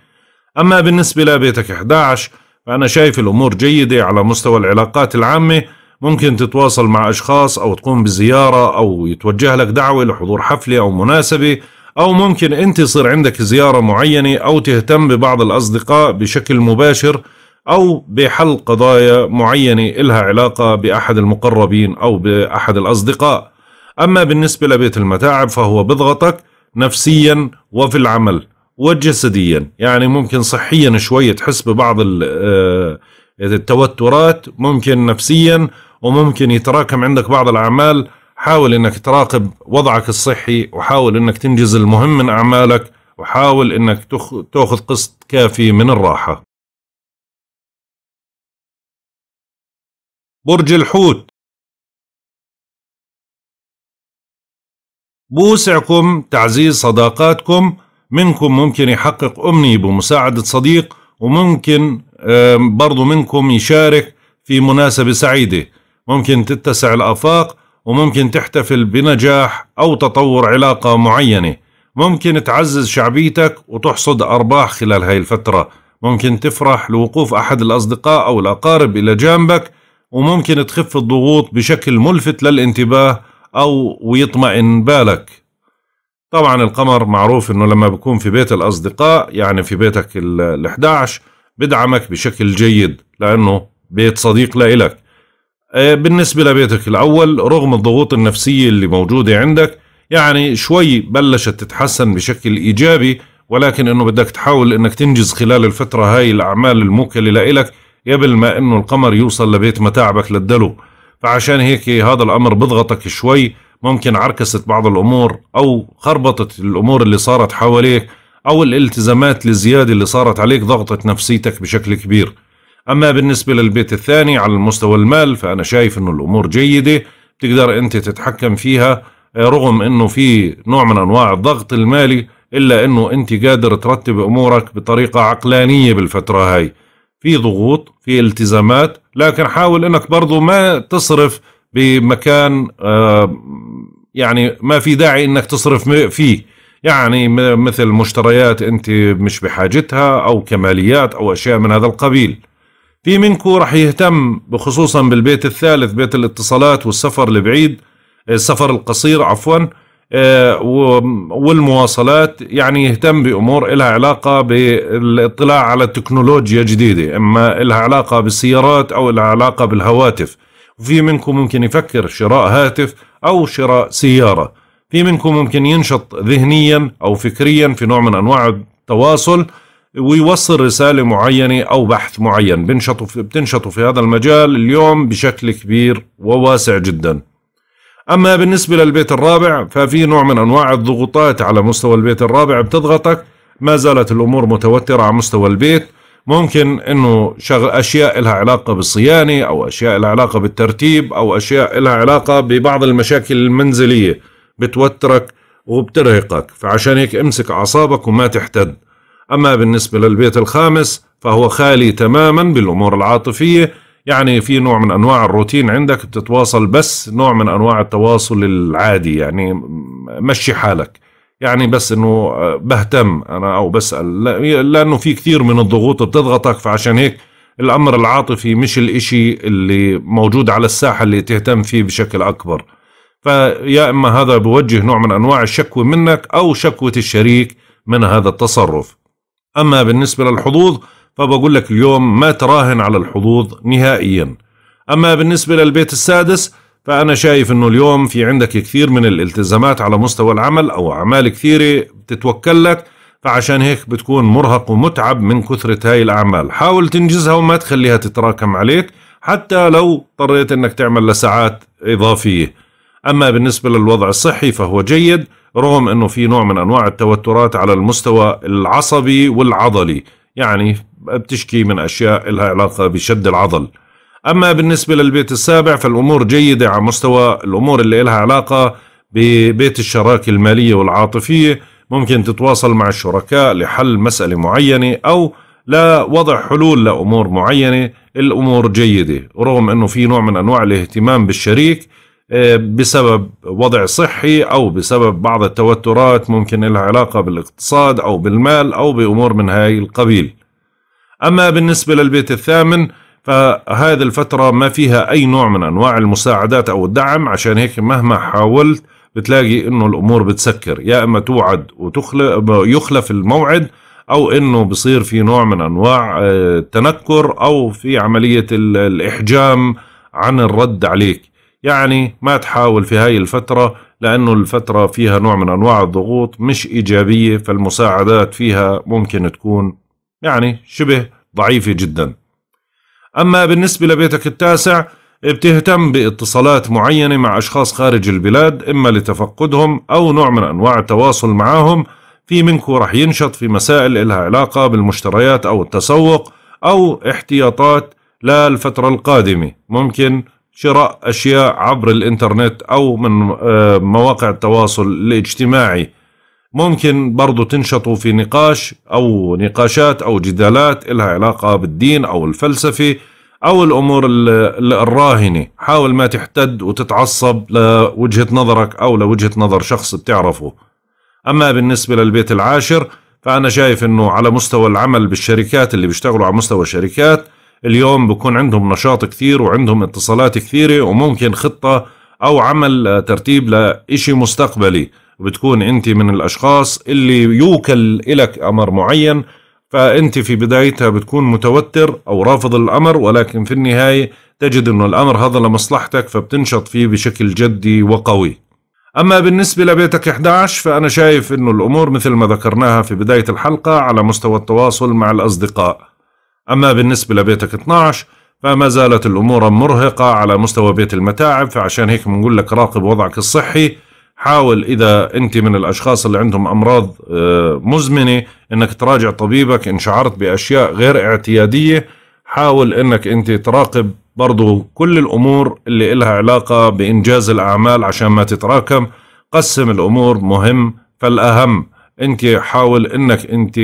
أما بالنسبة لبيتك 11 فأنا شايف الأمور جيدة على مستوى العلاقات العامة ممكن تتواصل مع أشخاص أو تقوم بزيارة أو يتوجه لك دعوة لحضور حفلة أو مناسبة أو ممكن أنت يصير عندك زيارة معينة أو تهتم ببعض الأصدقاء بشكل مباشر أو بحل قضايا معينة إلها علاقة بأحد المقربين أو بأحد الأصدقاء أما بالنسبة لبيت المتاعب فهو بضغطك نفسيا وفي العمل وجسديا يعني ممكن صحيا شوي تحس ببعض آه، التوترات ممكن نفسيا وممكن يتراكم عندك بعض الأعمال حاول أنك تراقب وضعك الصحي وحاول أنك تنجز المهم من أعمالك وحاول أنك تأخذ قسط كافي من الراحة برج الحوت بوسعكم تعزيز صداقاتكم منكم ممكن يحقق أمنية بمساعدة صديق وممكن برضو منكم يشارك في مناسبة سعيدة ممكن تتسع الآفاق وممكن تحتفل بنجاح أو تطور علاقة معينة ممكن تعزز شعبيتك وتحصد أرباح خلال هاي الفترة ممكن تفرح لوقوف أحد الأصدقاء أو الأقارب إلى جانبك وممكن تخف الضغوط بشكل ملفت للانتباه أو ويطمئن بالك طبعا القمر معروف انه لما بكون في بيت الاصدقاء يعني في بيتك ال 11 بدعمك بشكل جيد لانه بيت صديق لإلك آه، بالنسبة لبيتك الأول رغم الضغوط النفسية اللي موجودة عندك يعني شوي بلشت تتحسن بشكل إيجابي ولكن أنه بدك تحاول أنك تنجز خلال الفترة هاي الأعمال الموكلة لإلك قبل ما أنه القمر يوصل لبيت متاعبك للدلو فعشان هيك هذا الأمر بضغطك شوي ممكن عركست بعض الأمور أو خربطت الأمور اللي صارت حواليك أو الالتزامات الزيادة اللي صارت عليك ضغطت نفسيتك بشكل كبير أما بالنسبة للبيت الثاني على المستوى المال فأنا شايف أنه الأمور جيدة بتقدر أنت تتحكم فيها آه، رغم أنه في نوع من أنواع الضغط المالي إلا أنه أنت قادر ترتب أمورك بطريقة عقلانية بالفترة هاي في ضغوط في التزامات لكن حاول أنك برضو ما تصرف بمكان آه، يعني ما في داعي أنك تصرف فيه يعني مثل مشتريات انت مش بحاجتها او كماليات او اشياء من هذا القبيل في منكم رح يهتم بخصوصا بالبيت الثالث بيت الاتصالات والسفر البعيد السفر القصير عفوا آه، والمواصلات يعني يهتم بأمور إلها علاقة بالاطلاع على تكنولوجيا جديدة إما إلها علاقة بالسيارات أو إلها علاقة بالهواتف وفي منكم ممكن يفكر شراء هاتف أو شراء سيارة في منكم ممكن ينشط ذهنيا أو فكريا في نوع من أنواع التواصل ويوصل رسالة معينة أو بحث معين بنشطوا في بتنشطوا في هذا المجال اليوم بشكل كبير وواسع جدا أما بالنسبة للبيت الرابع ففي نوع من أنواع الضغوطات على مستوى البيت الرابع بتضغطك ما زالت الأمور متوترة على مستوى البيت ممكن أنه شغل أشياء لها علاقة بالصيانة أو أشياء لها علاقة بالترتيب أو أشياء لها علاقة ببعض المشاكل المنزلية بتوترك وبترهقك فعشان هيك امسك أعصابك وما تحتد أما بالنسبة للبيت الخامس فهو خالي تماما بالأمور العاطفية يعني في نوع من أنواع الروتين عندك بتتواصل بس نوع من أنواع التواصل العادي يعني مشي حالك يعني بس انه آه، بهتم انا او بسال لانه في كثير من الضغوط بتضغطك فعشان هيك الامر العاطفي مش الاشي اللي موجود على الساحه اللي تهتم فيه بشكل اكبر فيا اما هذا بوجه نوع من انواع الشكوى منك او شكوى الشريك من هذا التصرف أما بالنسبة للحظوظ فبقول لك اليوم ما تراهن على الحظوظ نهائيا أما بالنسبة للبيت السادس فأنا شايف أنه اليوم في عندك كثير من الالتزامات على مستوى العمل أو أعمال كثيرة بتتوكل لك فعشان هيك بتكون مرهق ومتعب من كثرة هاي الأعمال حاول تنجزها وما تخليها تتراكم عليك حتى لو اضطريت أنك تعمل لساعات إضافية أما بالنسبة للوضع الصحي فهو جيد رغم أنه في نوع من أنواع التوترات على المستوى العصبي والعضلي يعني بتشكي من أشياء لها علاقة بشد العضل أما بالنسبة للبيت السابع فالأمور جيدة على مستوى الأمور اللي لها علاقة ببيت الشراكة المالية والعاطفية ممكن تتواصل مع الشركاء لحل مسألة معينة أو لوضع حلول لأمور معينة الأمور جيدة رغم أنه في نوع من أنواع الاهتمام بالشريك آه، بسبب وضع صحي او بسبب بعض التوترات ممكن لها علاقه بالاقتصاد او بالمال او بامور من هاي القبيل. اما بالنسبه للبيت الثامن فهذه الفتره ما فيها اي نوع من انواع المساعدات او الدعم عشان هيك مهما حاولت بتلاقي انه الامور بتسكر يا اما توعد ويخلف يخلف الموعد او انه بصير في نوع من انواع التنكر آه، او في عمليه الاحجام عن الرد عليك يعني ما تحاول في هاي الفترة لأنه الفترة فيها نوع من أنواع الضغوط مش إيجابية فالمساعدات فيها ممكن تكون يعني شبه ضعيفة جدا أما بالنسبة لبيتك التاسع بتهتم باتصالات معينة مع أشخاص خارج البلاد إما لتفقدهم أو نوع من أنواع التواصل معهم في منكم رح ينشط في مسائل إلها علاقة بالمشتريات أو التسوق أو احتياطات للفترة القادمة ممكن شراء أشياء عبر الإنترنت أو من آه، مواقع التواصل الاجتماعي ممكن برضو تنشطوا في نقاش أو نقاشات أو جدالات إلها علاقة بالدين أو الفلسفة أو الأمور الراهنة حاول ما تحتد وتتعصب لوجهة نظرك أو لوجهة نظر شخص بتعرفه أما بالنسبة للبيت العاشر فأنا شايف أنه على مستوى العمل بالشركات اللي بيشتغلوا على مستوى الشركات اليوم بكون عندهم نشاط كثير وعندهم اتصالات كثيرة وممكن خطة أو عمل آه، ترتيب لإشي مستقبلي بتكون أنت من الأشخاص اللي يوكل إلك أمر معين فأنت في بدايتها بتكون متوتر أو رافض الأمر ولكن في النهاية تجد أنه الأمر هذا لمصلحتك فبتنشط فيه بشكل جدي وقوي أما بالنسبة لبيتك 11 فأنا شايف أنه الأمور مثل ما ذكرناها في بداية الحلقة على مستوى التواصل مع الأصدقاء أما بالنسبة لبيتك 12 فما زالت الأمور مرهقة على مستوى بيت المتاعب فعشان هيك بنقول لك راقب وضعك الصحي حاول إذا أنت من الأشخاص اللي عندهم أمراض آه، مزمنة أنك تراجع طبيبك إن شعرت بأشياء غير اعتيادية حاول أنك أنت تراقب برضو كل الأمور اللي إلها علاقة بإنجاز الأعمال عشان ما تتراكم قسم الأمور مهم فالأهم أنت حاول أنك أنت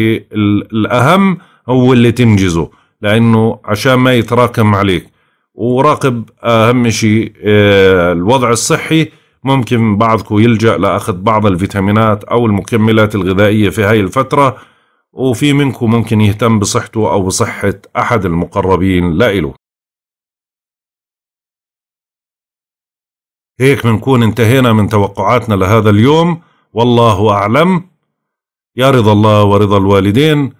الأهم هو اللي تنجزه لانه عشان ما يتراكم عليك وراقب اهم شيء آه، الوضع الصحي ممكن بعضكم يلجا لاخذ بعض الفيتامينات او المكملات الغذائيه في هاي الفتره وفي منكم ممكن يهتم بصحته او بصحه احد المقربين لإله هيك بنكون انتهينا من توقعاتنا لهذا اليوم والله اعلم يا رضا الله ورضا الوالدين